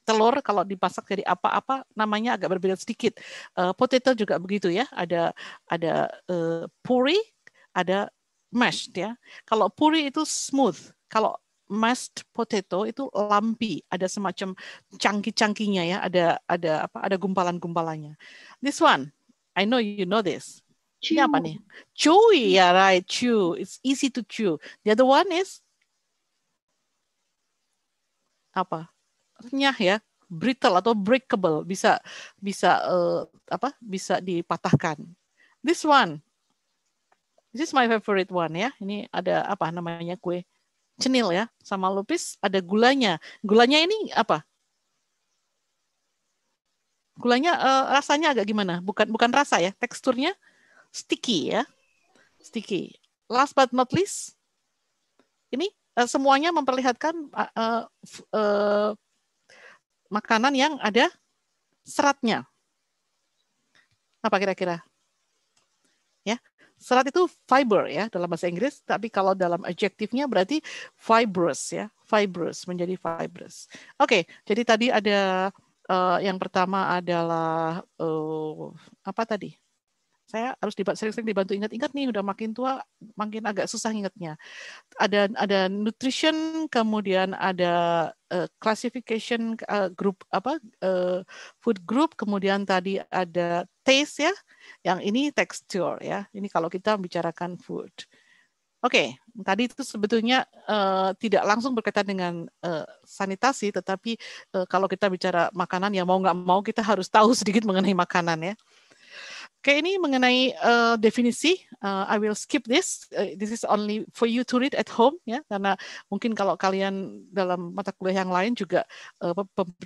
telur kalau dipasak jadi apa-apa namanya agak berbeda sedikit. Uh, potato juga begitu ya. Ada ada uh, puri, ada mashed ya. Kalau puri itu smooth. Kalau mashed potato itu lumpy, ada semacam cangki-cangkinya ya, ada ada apa? Ada gumpalan-gumpalannya. This one, I know you know this. Chew. Ini apa nih? Chewy, ya yeah, right, chew. It's easy to chew. The other one is apa? Renyah ya, brittle atau breakable, bisa bisa uh, apa? Bisa dipatahkan. This one, This is my favorite one ya. Ini ada apa namanya kue cenil ya sama lupis ada gulanya. Gulanya ini apa? Gulanya uh, rasanya agak gimana? Bukan bukan rasa ya, teksturnya sticky ya. Sticky. Last but not least, ini uh, semuanya memperlihatkan uh, uh, makanan yang ada seratnya. Apa kira-kira? Serat itu fiber ya dalam bahasa Inggris, tapi kalau dalam adjektifnya berarti fibrous ya, fibrous menjadi fibrous. Oke, okay, jadi tadi ada uh, yang pertama adalah uh, apa tadi? saya harus sering-sering dibantu ingat-ingat nih udah makin tua makin agak susah ingatnya ada ada nutrition kemudian ada uh, classification uh, group apa uh, food group kemudian tadi ada taste ya yang ini texture ya ini kalau kita bicarakan food oke okay. tadi itu sebetulnya uh, tidak langsung berkaitan dengan uh, sanitasi tetapi uh, kalau kita bicara makanan ya mau nggak mau kita harus tahu sedikit mengenai makanan ya Oke, ini mengenai uh, definisi. Uh, I will skip this. Uh, this is only for you to read at home ya, karena mungkin kalau kalian dalam mata kuliah yang lain juga uh,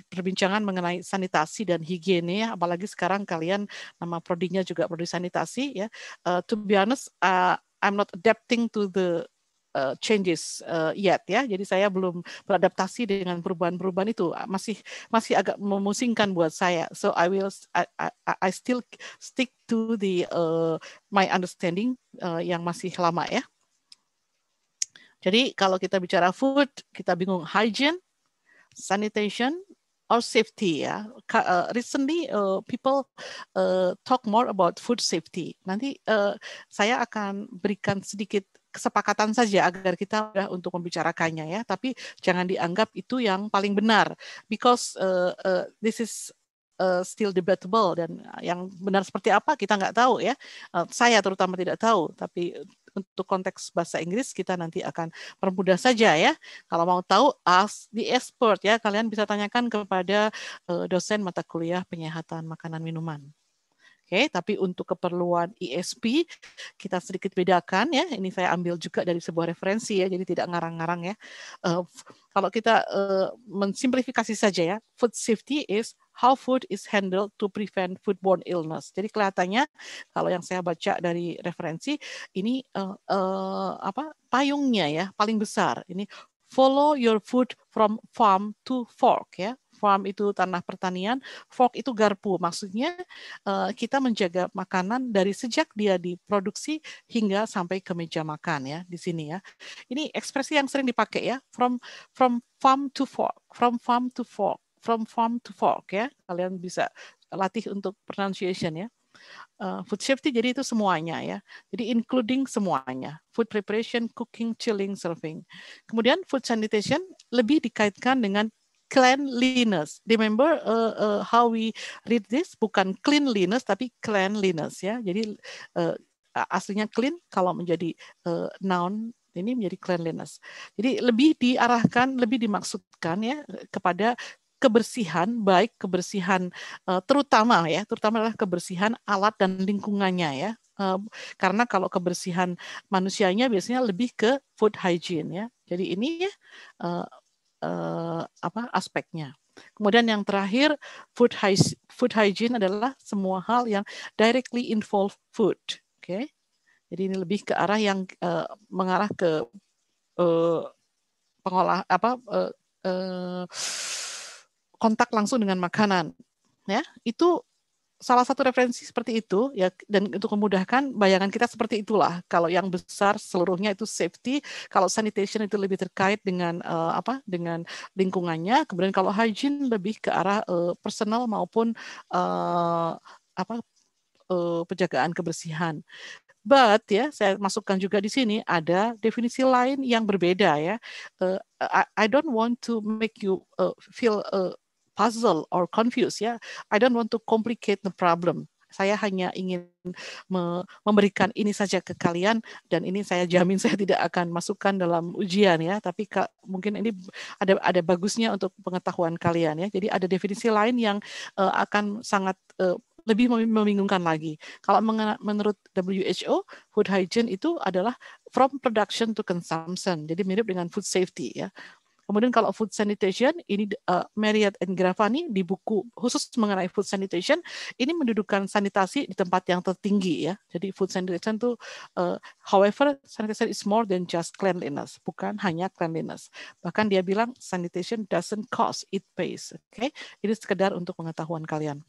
perbincangan mengenai sanitasi dan higiene ya, apalagi sekarang kalian nama prodinya juga prodi sanitasi ya. Uh, to be honest, uh, I'm not adapting to the uh, changes uh, yet ya. Jadi saya belum beradaptasi dengan perubahan-perubahan itu ah, masih masih agak memusingkan buat saya. So I will I, I, I still stick to the uh, my understanding uh, yang masih lama ya. Jadi kalau kita bicara food, kita bingung hygiene, sanitation, or safety ya. recently uh, people uh, talk more about food safety. Nanti uh, saya akan berikan sedikit kesepakatan saja agar kita mudah untuk membicarakannya ya, tapi jangan dianggap itu yang paling benar because uh, uh, this is uh, still debatable dan yang benar seperti apa kita nggak tahu ya. Uh, saya terutama tidak tahu, tapi untuk konteks bahasa Inggris kita nanti akan permudah saja ya. Kalau mau tahu ask the expert ya, kalian bisa tanyakan kepada dosen mata kuliah penyehatan makanan minuman. Oke, tapi untuk keperluan ISP e kita sedikit bedakan ya. Ini saya ambil juga dari sebuah referensi ya, jadi tidak ngarang-ngarang ya. Uh, kalau kita uh, mensimplifikasi saja ya, food safety is how food is handled to prevent foodborne illness. Jadi kelihatannya kalau yang saya baca dari referensi ini uh, uh, apa payungnya ya paling besar. Ini follow your food from farm to fork ya farm itu tanah pertanian, fork itu garpu. Maksudnya eh, kita menjaga makanan dari sejak dia diproduksi hingga sampai ke meja makan ya di sini ya. Ini ekspresi yang sering dipakai ya, from from farm to fork, from farm to fork, from farm to fork ya. Kalian bisa latih untuk pronunciation ya. Uh, food safety jadi itu semuanya ya. Jadi including semuanya. Food preparation, cooking, chilling, serving. Kemudian food sanitation lebih dikaitkan dengan cleanliness. Remember uh, uh, how we read this bukan cleanliness tapi cleanliness ya. Jadi uh, aslinya clean kalau menjadi uh, noun ini menjadi cleanliness. Jadi lebih diarahkan, lebih dimaksudkan ya kepada kebersihan baik kebersihan uh, terutama ya terutama adalah kebersihan alat dan lingkungannya ya uh, karena kalau kebersihan manusianya biasanya lebih ke food hygiene ya. Jadi ini ya eh, apa aspeknya. Kemudian yang terakhir food hygiene, food hygiene adalah semua hal yang directly involve food. Oke. Okay? Jadi ini lebih ke arah yang uh, mengarah ke uh, pengolah apa uh, uh, kontak langsung dengan makanan. Ya, itu salah satu referensi seperti itu ya dan untuk memudahkan bayangan kita seperti itulah kalau yang besar seluruhnya itu safety kalau sanitation itu lebih terkait dengan uh, apa dengan lingkungannya kemudian kalau hygiene lebih ke arah uh, personal maupun uh, apa uh, penjagaan kebersihan But ya, saya masukkan juga di sini ada definisi lain yang berbeda ya. Uh, I, I don't want to make you uh, feel uh, puzzle or confused ya. I don't want to complicate the problem. Saya hanya ingin me memberikan ini saja ke kalian dan ini saya jamin saya tidak akan masukkan dalam ujian ya, tapi ka, mungkin ini ada ada bagusnya untuk pengetahuan kalian ya. Jadi ada definisi lain yang uh, akan sangat uh, lebih membingungkan lagi. Kalau menurut WHO, food hygiene itu adalah from production to consumption. Jadi mirip dengan food safety ya. Kemudian kalau food sanitation, ini uh, Marriott and Gravani di buku khusus mengenai food sanitation, ini mendudukan sanitasi di tempat yang tertinggi ya. Jadi food sanitation tuh, uh, however, sanitation is more than just cleanliness, bukan hanya cleanliness. Bahkan dia bilang sanitation doesn't cost, it pays. Oke, okay? ini sekedar untuk pengetahuan kalian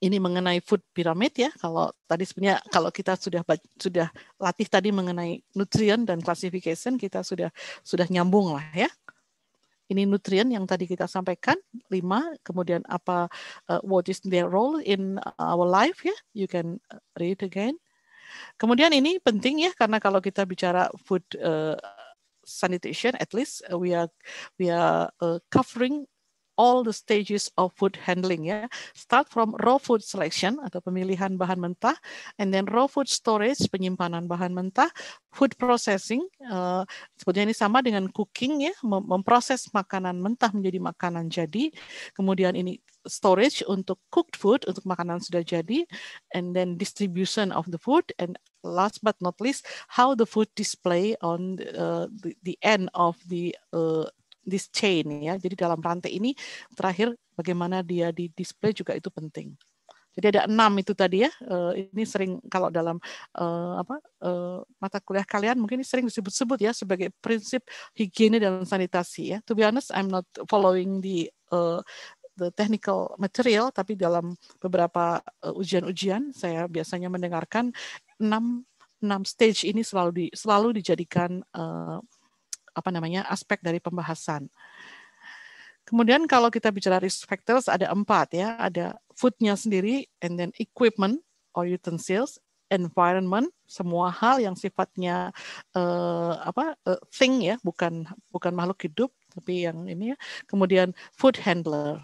ini mengenai food pyramid ya. Kalau tadi sebenarnya kalau kita sudah sudah latih tadi mengenai nutrien dan classification kita sudah sudah nyambung lah ya. Ini nutrien yang tadi kita sampaikan lima, kemudian apa uh, what is their role in uh, our life ya. You can uh, read again. Kemudian ini penting ya karena kalau kita bicara food uh, sanitation at least uh, we are we are uh, covering all the stages of food handling ya. Start from raw food selection atau pemilihan bahan mentah and then raw food storage penyimpanan bahan mentah, food processing uh, sebetulnya ini sama dengan cooking ya, mem memproses makanan mentah menjadi makanan jadi. Kemudian ini storage untuk cooked food untuk makanan sudah jadi and then distribution of the food and last but not least how the food display on uh, the, the end of the uh, this chain ya. Jadi dalam rantai ini terakhir bagaimana dia di display juga itu penting. Jadi ada enam itu tadi ya. Eh, ini sering kalau dalam eh, apa eh, mata kuliah kalian mungkin ini sering disebut-sebut ya sebagai prinsip higiene dan sanitasi ya. To be honest, I'm not following the uh, the technical material, tapi dalam beberapa ujian-ujian saya biasanya mendengarkan enam enam stage ini selalu di, selalu dijadikan uh, apa namanya aspek dari pembahasan. Kemudian kalau kita bicara risk factors ada empat ya, ada foodnya sendiri, and then equipment or utensils, environment, semua hal yang sifatnya uh, apa uh, thing ya, bukan bukan makhluk hidup, tapi yang ini ya. Kemudian food handler.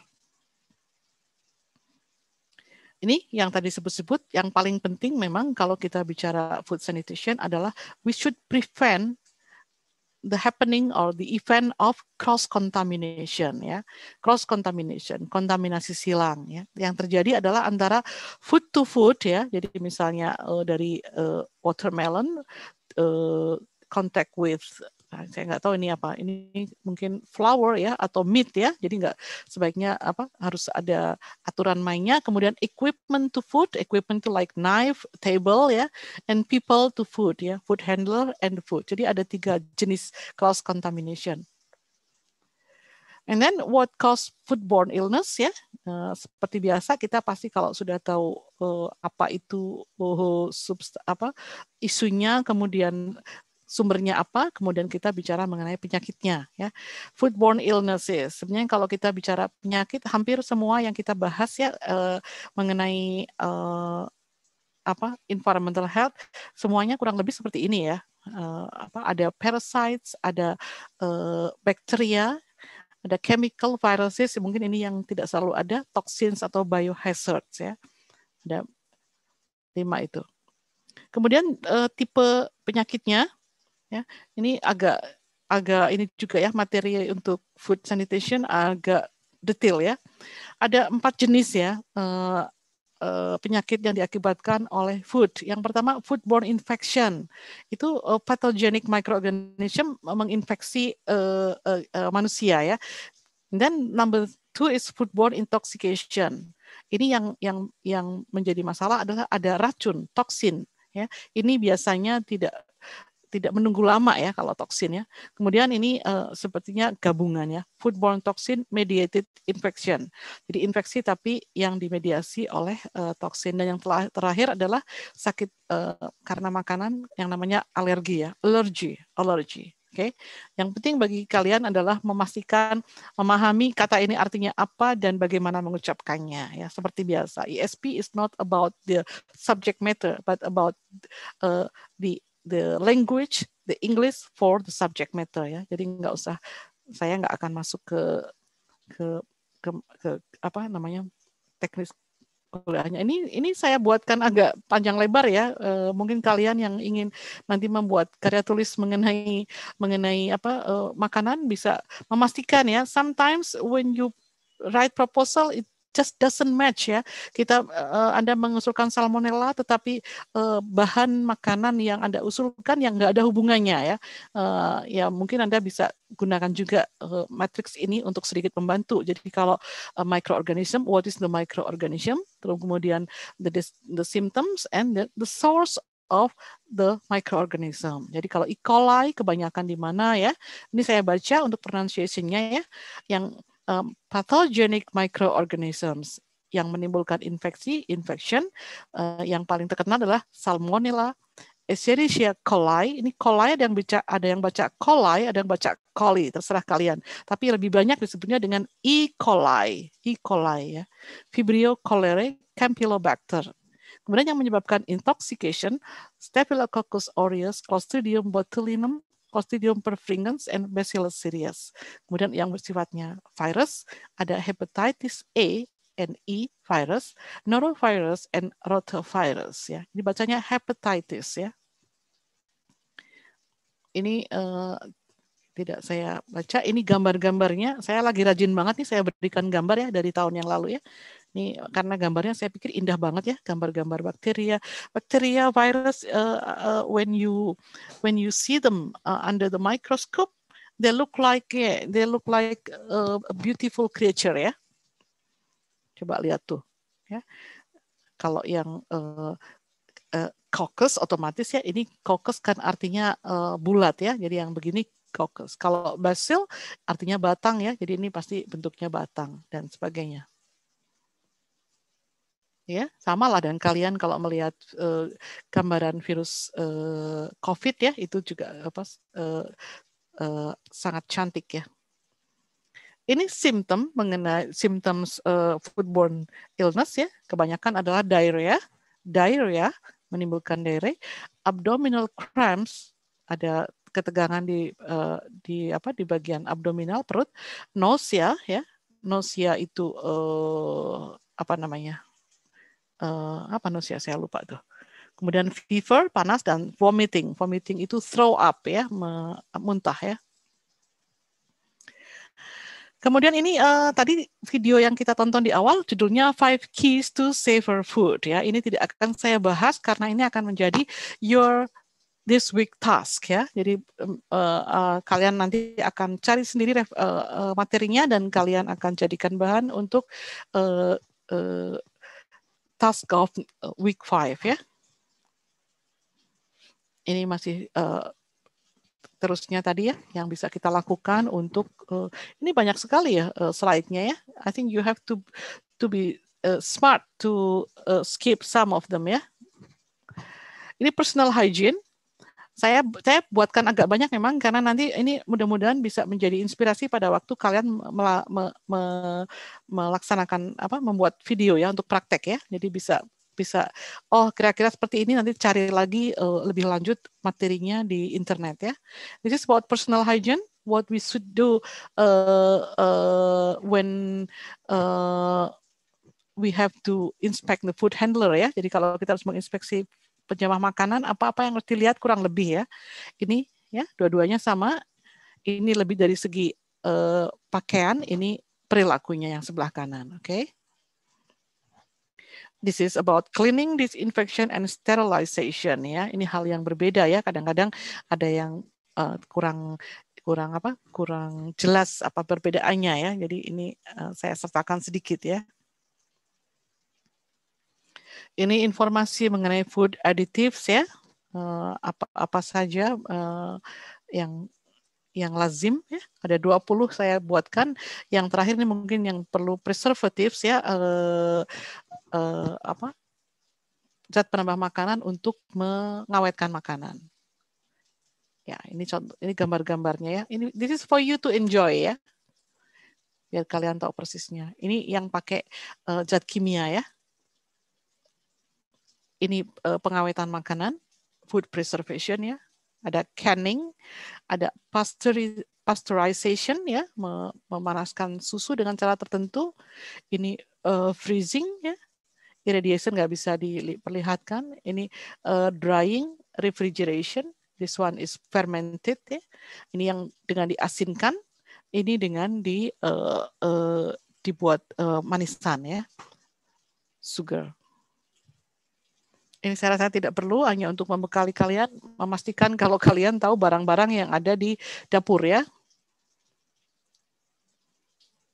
Ini yang tadi sebut-sebut, yang paling penting memang kalau kita bicara food sanitation adalah we should prevent the happening or the event of cross contamination ya cross contamination kontaminasi silang ya yang terjadi adalah antara food to food ya jadi misalnya uh, dari uh, watermelon uh, contact with Nah, saya nggak tahu ini apa. Ini mungkin flower ya atau meat ya. Jadi nggak sebaiknya apa harus ada aturan mainnya. Kemudian equipment to food, equipment to like knife, table ya, and people to food ya, food handler and food. Jadi ada tiga jenis cross contamination. And then what cause foodborne illness ya? Uh, seperti biasa kita pasti kalau sudah tahu uh, apa itu uh, subst apa isunya, kemudian sumbernya apa, kemudian kita bicara mengenai penyakitnya ya. Foodborne illnesses. Sebenarnya kalau kita bicara penyakit hampir semua yang kita bahas ya eh, mengenai eh, apa environmental health semuanya kurang lebih seperti ini ya. Eh, apa ada parasites, ada eh, bakteria, ada chemical viruses, mungkin ini yang tidak selalu ada toxins atau biohazards ya. Ada lima itu. Kemudian eh, tipe penyakitnya Ya, ini agak agak ini juga ya materi untuk food sanitation agak detail ya. Ada empat jenis ya uh, penyakit yang diakibatkan oleh food. Yang pertama foodborne infection itu eh, pathogenic microorganism menginfeksi manusia ya. Dan number two is foodborne intoxication. Ini yang yang yang menjadi masalah adalah ada racun, toksin ya. Ini biasanya tidak tidak menunggu lama ya kalau toksin ya. Kemudian ini uh, sepertinya gabungan ya, foodborne toxin mediated infection. Jadi infeksi tapi yang dimediasi oleh uh, toksin dan yang terakhir adalah sakit uh, karena makanan yang namanya alergi ya, allergy, allergy. Oke, okay. yang penting bagi kalian adalah memastikan memahami kata ini artinya apa dan bagaimana mengucapkannya. Ya, seperti biasa, ESP is not about the subject matter, but about uh, the the language, the English for the subject matter ya. Jadi nggak usah saya nggak akan masuk ke ke ke, ke apa namanya teknis kuliahnya. Ini ini saya buatkan agak panjang lebar ya. E, mungkin kalian yang ingin nanti membuat karya tulis mengenai mengenai apa e, makanan bisa memastikan ya. Sometimes when you write proposal it just doesn't match ya. Kita uh, Anda mengusulkan salmonella tetapi uh, bahan makanan yang Anda usulkan yang nggak ada hubungannya ya. Uh, ya mungkin Anda bisa gunakan juga uh, matriks ini untuk sedikit membantu. Jadi kalau uh, microorganism, what is the microorganism? Terus kemudian the the symptoms and the, the source of the microorganism. Jadi kalau E. coli kebanyakan di mana ya? Ini saya baca untuk pronunciation-nya ya. Yang um, pathogenic microorganisms yang menimbulkan infeksi, infection uh, yang paling terkenal adalah Salmonella, Escherichia coli. Ini coli ada yang baca ada yang baca coli, ada yang baca coli, terserah kalian. Tapi lebih banyak disebutnya dengan E. coli, E. coli ya. Vibrio cholerae campylobacter. Kemudian yang menyebabkan intoxication, Staphylococcus aureus, Clostridium botulinum, Clostridium perfringens, and Bacillus cereus. Kemudian yang bersifatnya virus, ada hepatitis A and E virus, norovirus, and rotavirus. Ya. Ini bacanya hepatitis ya. Ini uh, tidak saya baca. Ini gambar-gambarnya. Saya lagi rajin banget nih saya berikan gambar ya dari tahun yang lalu ya. Ini karena gambarnya saya pikir indah banget ya, gambar-gambar bakteria, bakteria, virus. Uh, uh, when you when you see them uh, under the microscope, they look like yeah, they look like a, a beautiful creature ya. Coba lihat tuh ya. Kalau yang uh, uh, caucus otomatis ya ini caucus kan artinya uh, bulat ya. Jadi yang begini caucus. Kalau basil artinya batang ya. Jadi ini pasti bentuknya batang dan sebagainya ya sama lah dengan kalian kalau melihat uh, gambaran virus uh, COVID ya itu juga eh, apa uh, uh, sangat cantik ya. Ini simptom mengenai simptom uh, foodborne illness ya kebanyakan adalah diarrhea, diarrhea menimbulkan diare, abdominal cramps ada ketegangan di uh, di apa di bagian abdominal perut, nausea ya nausea itu uh, apa namanya uh, apa nusia saya lupa tuh. Kemudian fever, panas dan vomiting. Vomiting itu throw up ya, muntah ya. Kemudian ini uh, tadi video yang kita tonton di awal judulnya Five Keys to Safer Food ya. Ini tidak akan saya bahas karena ini akan menjadi your this week task ya. Jadi uh, uh, kalian nanti akan cari sendiri uh, uh, materinya dan kalian akan jadikan bahan untuk uh, uh, task of uh, week five ya. Ini masih uh, terusnya tadi ya yang bisa kita lakukan untuk uh, ini banyak sekali ya uh, slide-nya ya. I think you have to to be uh, smart to uh, skip some of them ya. Ini personal hygiene saya saya buatkan agak banyak memang karena nanti ini mudah-mudahan bisa menjadi inspirasi pada waktu kalian mela, me, me, melaksanakan apa membuat video ya untuk praktek ya. Jadi bisa bisa oh kira-kira seperti ini nanti cari lagi uh, lebih lanjut materinya di internet ya. This is about personal hygiene what we should do uh, uh, when uh, we have to inspect the food handler ya. Jadi kalau kita harus menginspeksi penjamah makanan apa-apa yang harus dilihat kurang lebih ya. Ini ya dua-duanya sama. Ini lebih dari segi eh, pakaian, ini perilakunya yang sebelah kanan, oke? Okay? This is about cleaning, disinfection, and sterilization ya. Ini hal yang berbeda ya. Kadang-kadang ada yang uh, kurang kurang apa kurang jelas apa perbedaannya ya. Jadi ini uh, saya sertakan sedikit ya ini informasi mengenai food additives ya eh, apa apa saja eh, yang yang lazim ya ada 20 saya buatkan yang terakhir ini mungkin yang perlu preservatives ya eh, apa zat penambah makanan untuk mengawetkan makanan ya ini contoh ini gambar-gambarnya ya ini this is for you to enjoy ya biar kalian tahu persisnya ini yang pakai zat kimia ya ini uh, pengawetan makanan, food preservation ya, ada canning, ada pasteurization ya, memanaskan susu dengan cara tertentu. Ini uh, freezing ya, irradiation nggak bisa diperlihatkan. Ini uh, drying, refrigeration. This one is fermented ya. Ini yang dengan diasinkan, ini dengan di uh, uh, dibuat uh, manisan ya, sugar. Ini saya rasa tidak perlu hanya untuk membekali kalian, memastikan kalau kalian tahu barang-barang yang ada di dapur ya.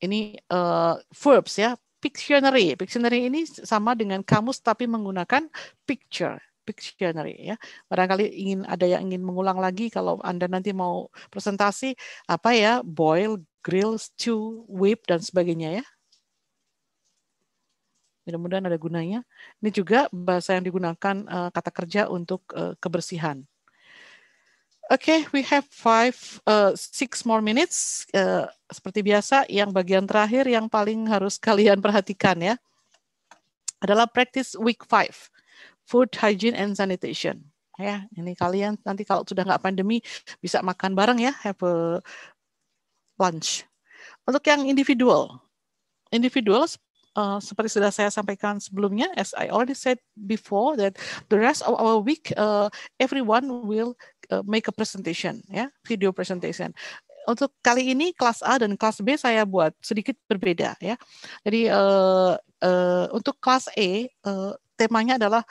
Ini uh, verbs ya, Pictionary. Pictionary ini sama dengan kamus tapi menggunakan picture. Pictionary ya. Barangkali ingin ada yang ingin mengulang lagi kalau Anda nanti mau presentasi apa ya, boil, grill, stew, whip dan sebagainya ya. Mudah-mudahan ada gunanya. Ini juga bahasa yang digunakan uh, kata kerja untuk uh, kebersihan. Oke, okay, we have five, uh, six more minutes. Uh, seperti biasa, yang bagian terakhir yang paling harus kalian perhatikan ya adalah practice week five, food hygiene and sanitation. Ya, ini kalian nanti kalau sudah nggak pandemi bisa makan bareng ya, have a lunch. Untuk yang individual, individual Eh, seperti sudah saya sampaikan sebelumnya, as I already said before, that the rest of our week, uh, everyone will uh, make a presentation, ya, yeah, video presentation. Untuk kali ini kelas A dan kelas B saya buat sedikit berbeda, ya. Jadi uh, uh, untuk kelas A, e, uh, temanya adalah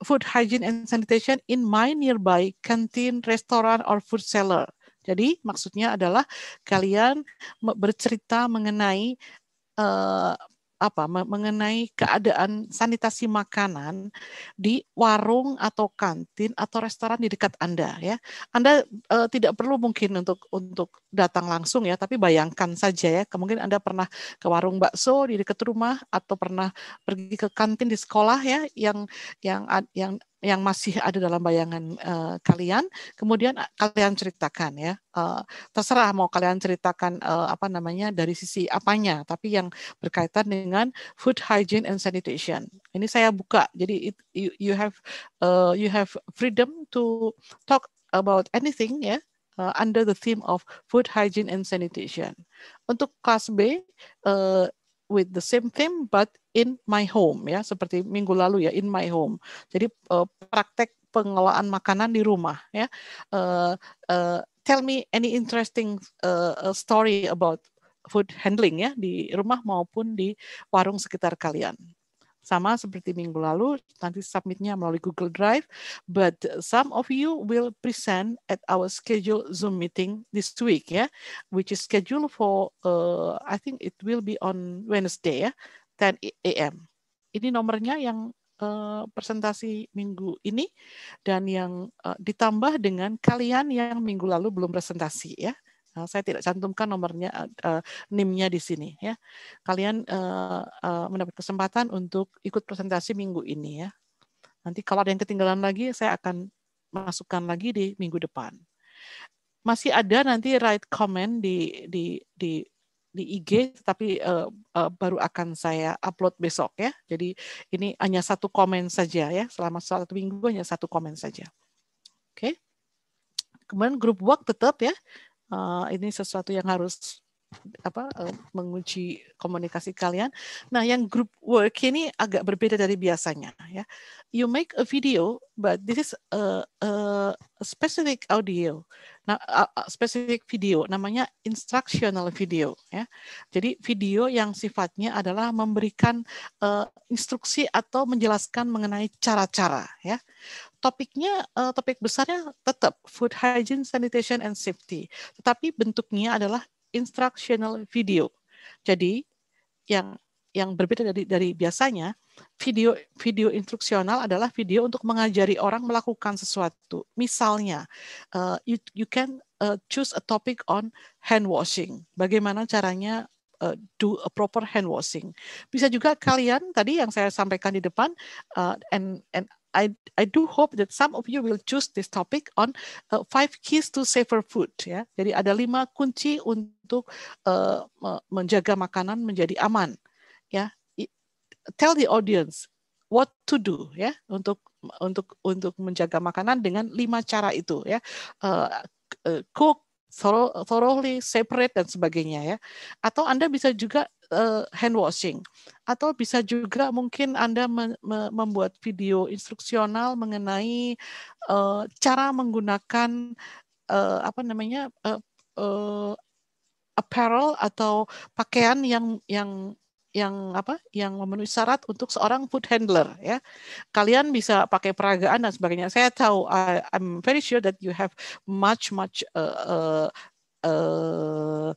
food hygiene and sanitation in my nearby canteen, restaurant, or food seller. Jadi maksudnya adalah kalian bercerita mengenai uh, apa mengenai keadaan sanitasi makanan di warung atau kantin atau restoran di dekat Anda ya. Anda e, tidak perlu mungkin untuk untuk datang langsung ya, tapi bayangkan saja ya, kemungkinan Anda pernah ke warung bakso di dekat rumah atau pernah pergi ke kantin di sekolah ya yang yang yang yang masih ada dalam bayangan uh, kalian, kemudian eh, kalian ceritakan ya. Uh, terserah mau kalian ceritakan uh, apa namanya dari sisi apanya, tapi yang berkaitan dengan food hygiene and sanitation. Ini saya buka. Jadi it, you, you have uh, you have freedom to talk about anything ya. uh, under the theme of food hygiene and sanitation. Untuk class B, uh, with the same theme but in my home ya seperti minggu lalu ya in my home. Jadi uh, praktek pengelolaan makanan di rumah ya. Uh, uh, tell me any interesting uh, story about food handling ya di rumah maupun di warung sekitar kalian. Sama seperti minggu lalu, nanti submitnya melalui Google Drive. But some of you will present at our schedule Zoom meeting this week ya, which is scheduled for uh, I think it will be on Wednesday ya, 10 AM. Ini nomornya yang uh, presentasi minggu ini dan yang uh, ditambah dengan kalian yang minggu lalu belum presentasi ya. Nah, saya tidak cantumkan nomornya uh, NIM-nya di sini ya. Kalian uh, uh, mendapat kesempatan untuk ikut presentasi minggu ini ya. Nanti kalau ada yang ketinggalan lagi saya akan masukkan lagi di minggu depan. Masih ada nanti write comment di di di di IG, tapi uh, uh, baru akan saya upload besok ya. Jadi ini hanya satu komen saja ya, selama satu minggu hanya satu komen saja. Oke. Okay. Kemudian grup work tetap ya. Uh, ini sesuatu yang harus apa uh, menguji komunikasi kalian. Nah, yang group work ini agak berbeda dari biasanya ya. You make a video, but this is a, a specific audio nah, spesifik video namanya instructional video ya. Jadi video yang sifatnya adalah memberikan uh, instruksi atau menjelaskan mengenai cara-cara ya. Topiknya uh, topik besarnya tetap food hygiene, sanitation and safety. Tetapi bentuknya adalah instructional video. Jadi yang yang berbeda dari dari biasanya, video video instruksional adalah video untuk mengajari orang melakukan sesuatu. Misalnya, uh, you you can uh, choose a topic on hand washing. Bagaimana caranya uh, do a proper hand washing. Bisa juga kalian tadi yang saya sampaikan di depan uh, and and I, I do hope that some of you will choose this topic on uh, five keys to safer food ya. Jadi ada lima kunci untuk uh, menjaga makanan menjadi aman tell the audience what to do ya untuk untuk untuk menjaga makanan dengan lima cara itu ya uh, uh, cook thoroughly separate dan sebagainya ya atau anda bisa juga uh, hand washing atau bisa juga mungkin anda me me membuat video instruksional mengenai uh, cara menggunakan uh, apa namanya uh, uh, apparel atau pakaian yang yang yang apa yang memenuhi syarat untuk seorang food handler ya kalian bisa pakai peragaan dan sebagainya saya tahu I, I'm very sure that you have much much uh, uh, uh,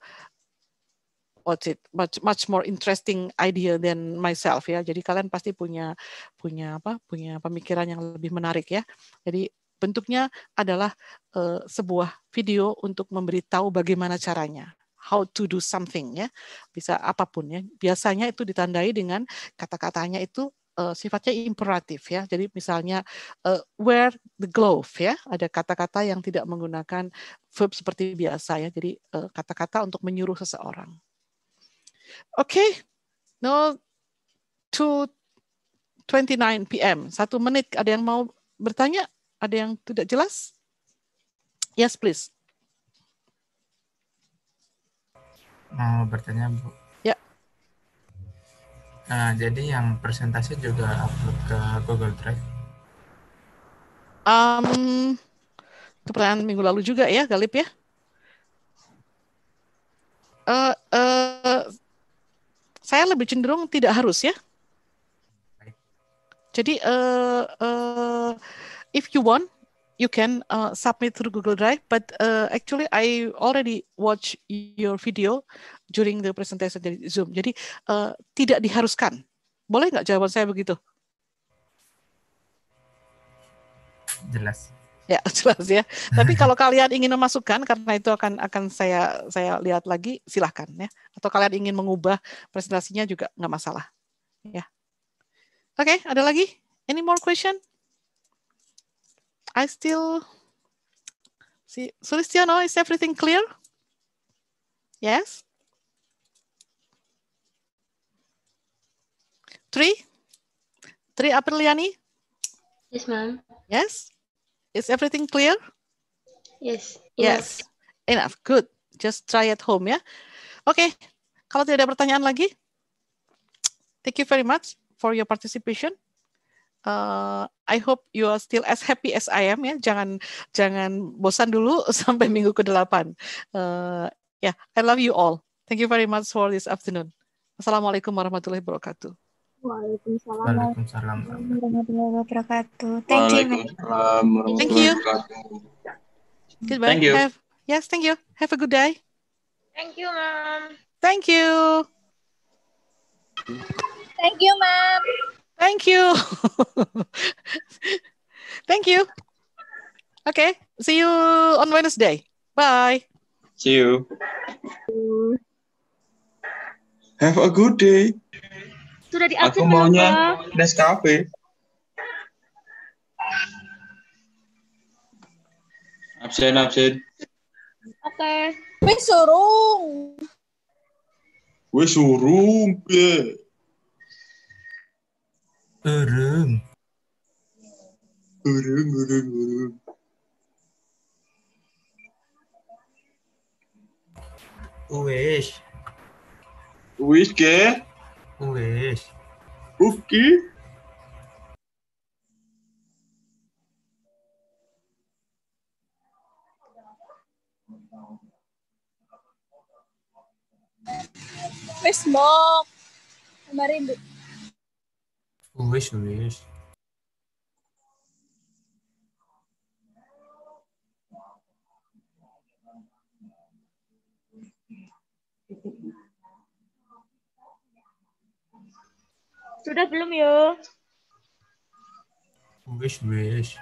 what's it much much more interesting idea than myself ya jadi kalian pasti punya punya apa punya pemikiran yang lebih menarik ya jadi bentuknya adalah uh, sebuah video untuk memberitahu bagaimana caranya how to do something ya bisa apapun ya biasanya itu ditandai dengan kata-katanya itu uh, sifatnya imperatif ya jadi misalnya uh, wear the glove ya ada kata-kata yang tidak menggunakan verb seperti biasa ya jadi eh, kata-kata uh, untuk menyuruh seseorang oke okay. no to 29 PM. Satu menit, ada yang mau bertanya? Ada yang tidak jelas? Yes, please. mau bertanya Bu. Ya. Nah, jadi yang presentasi juga upload ke Google Drive? Um, itu minggu lalu juga ya, Galip ya. Uh, uh, saya lebih cenderung tidak harus ya. Jadi, uh, uh, if you want, you can uh, submit through Google Drive. But uh, actually, I already watch your video during the presentation dari Zoom. Jadi uh, tidak diharuskan. Boleh nggak jawaban saya begitu? Jelas. Ya jelas ya. Tapi kalau kalian ingin memasukkan karena itu akan akan saya saya lihat lagi silahkan ya. Atau kalian ingin mengubah presentasinya juga nggak masalah ya. Oke, okay, ada lagi? Any more question? I still see. Sulistiano, is everything clear? Yes? Three? Three Apriliani? Yes, ma'am. Yes? Is everything clear? Yes. Yes. Enough. enough. Good. Just try at home ya. Oke. Okay. Kalau tidak ada pertanyaan lagi, thank you very much for your participation uh, I hope you are still as happy as I am ya. Jangan jangan bosan dulu sampai minggu ke-8. Uh, eh, ya, yeah, I love you all. Thank you very much for this afternoon. Assalamualaikum warahmatullahi wabarakatuh. Waalaikumsalam. warahmatullahi wabarakatuh. Thank you. Thank you. Goodbye. Thank you. Have, yes, thank you. Have a good day. Thank you, ma'am. Thank you. Thank you, ma'am. Thank you. Thank you. Okay. See you on Wednesday. Bye. See you. Have a good day. Sudah Aku maunya Nescafe. Absen, absen. Oke. Okay. Wis surung. Wis surung, yeah. Urum, Urum, Urum, urung. Uish. Uish quê? Uish. O quê? Miss Mok. Marindo. wish wish Sudah belum yo? wish wish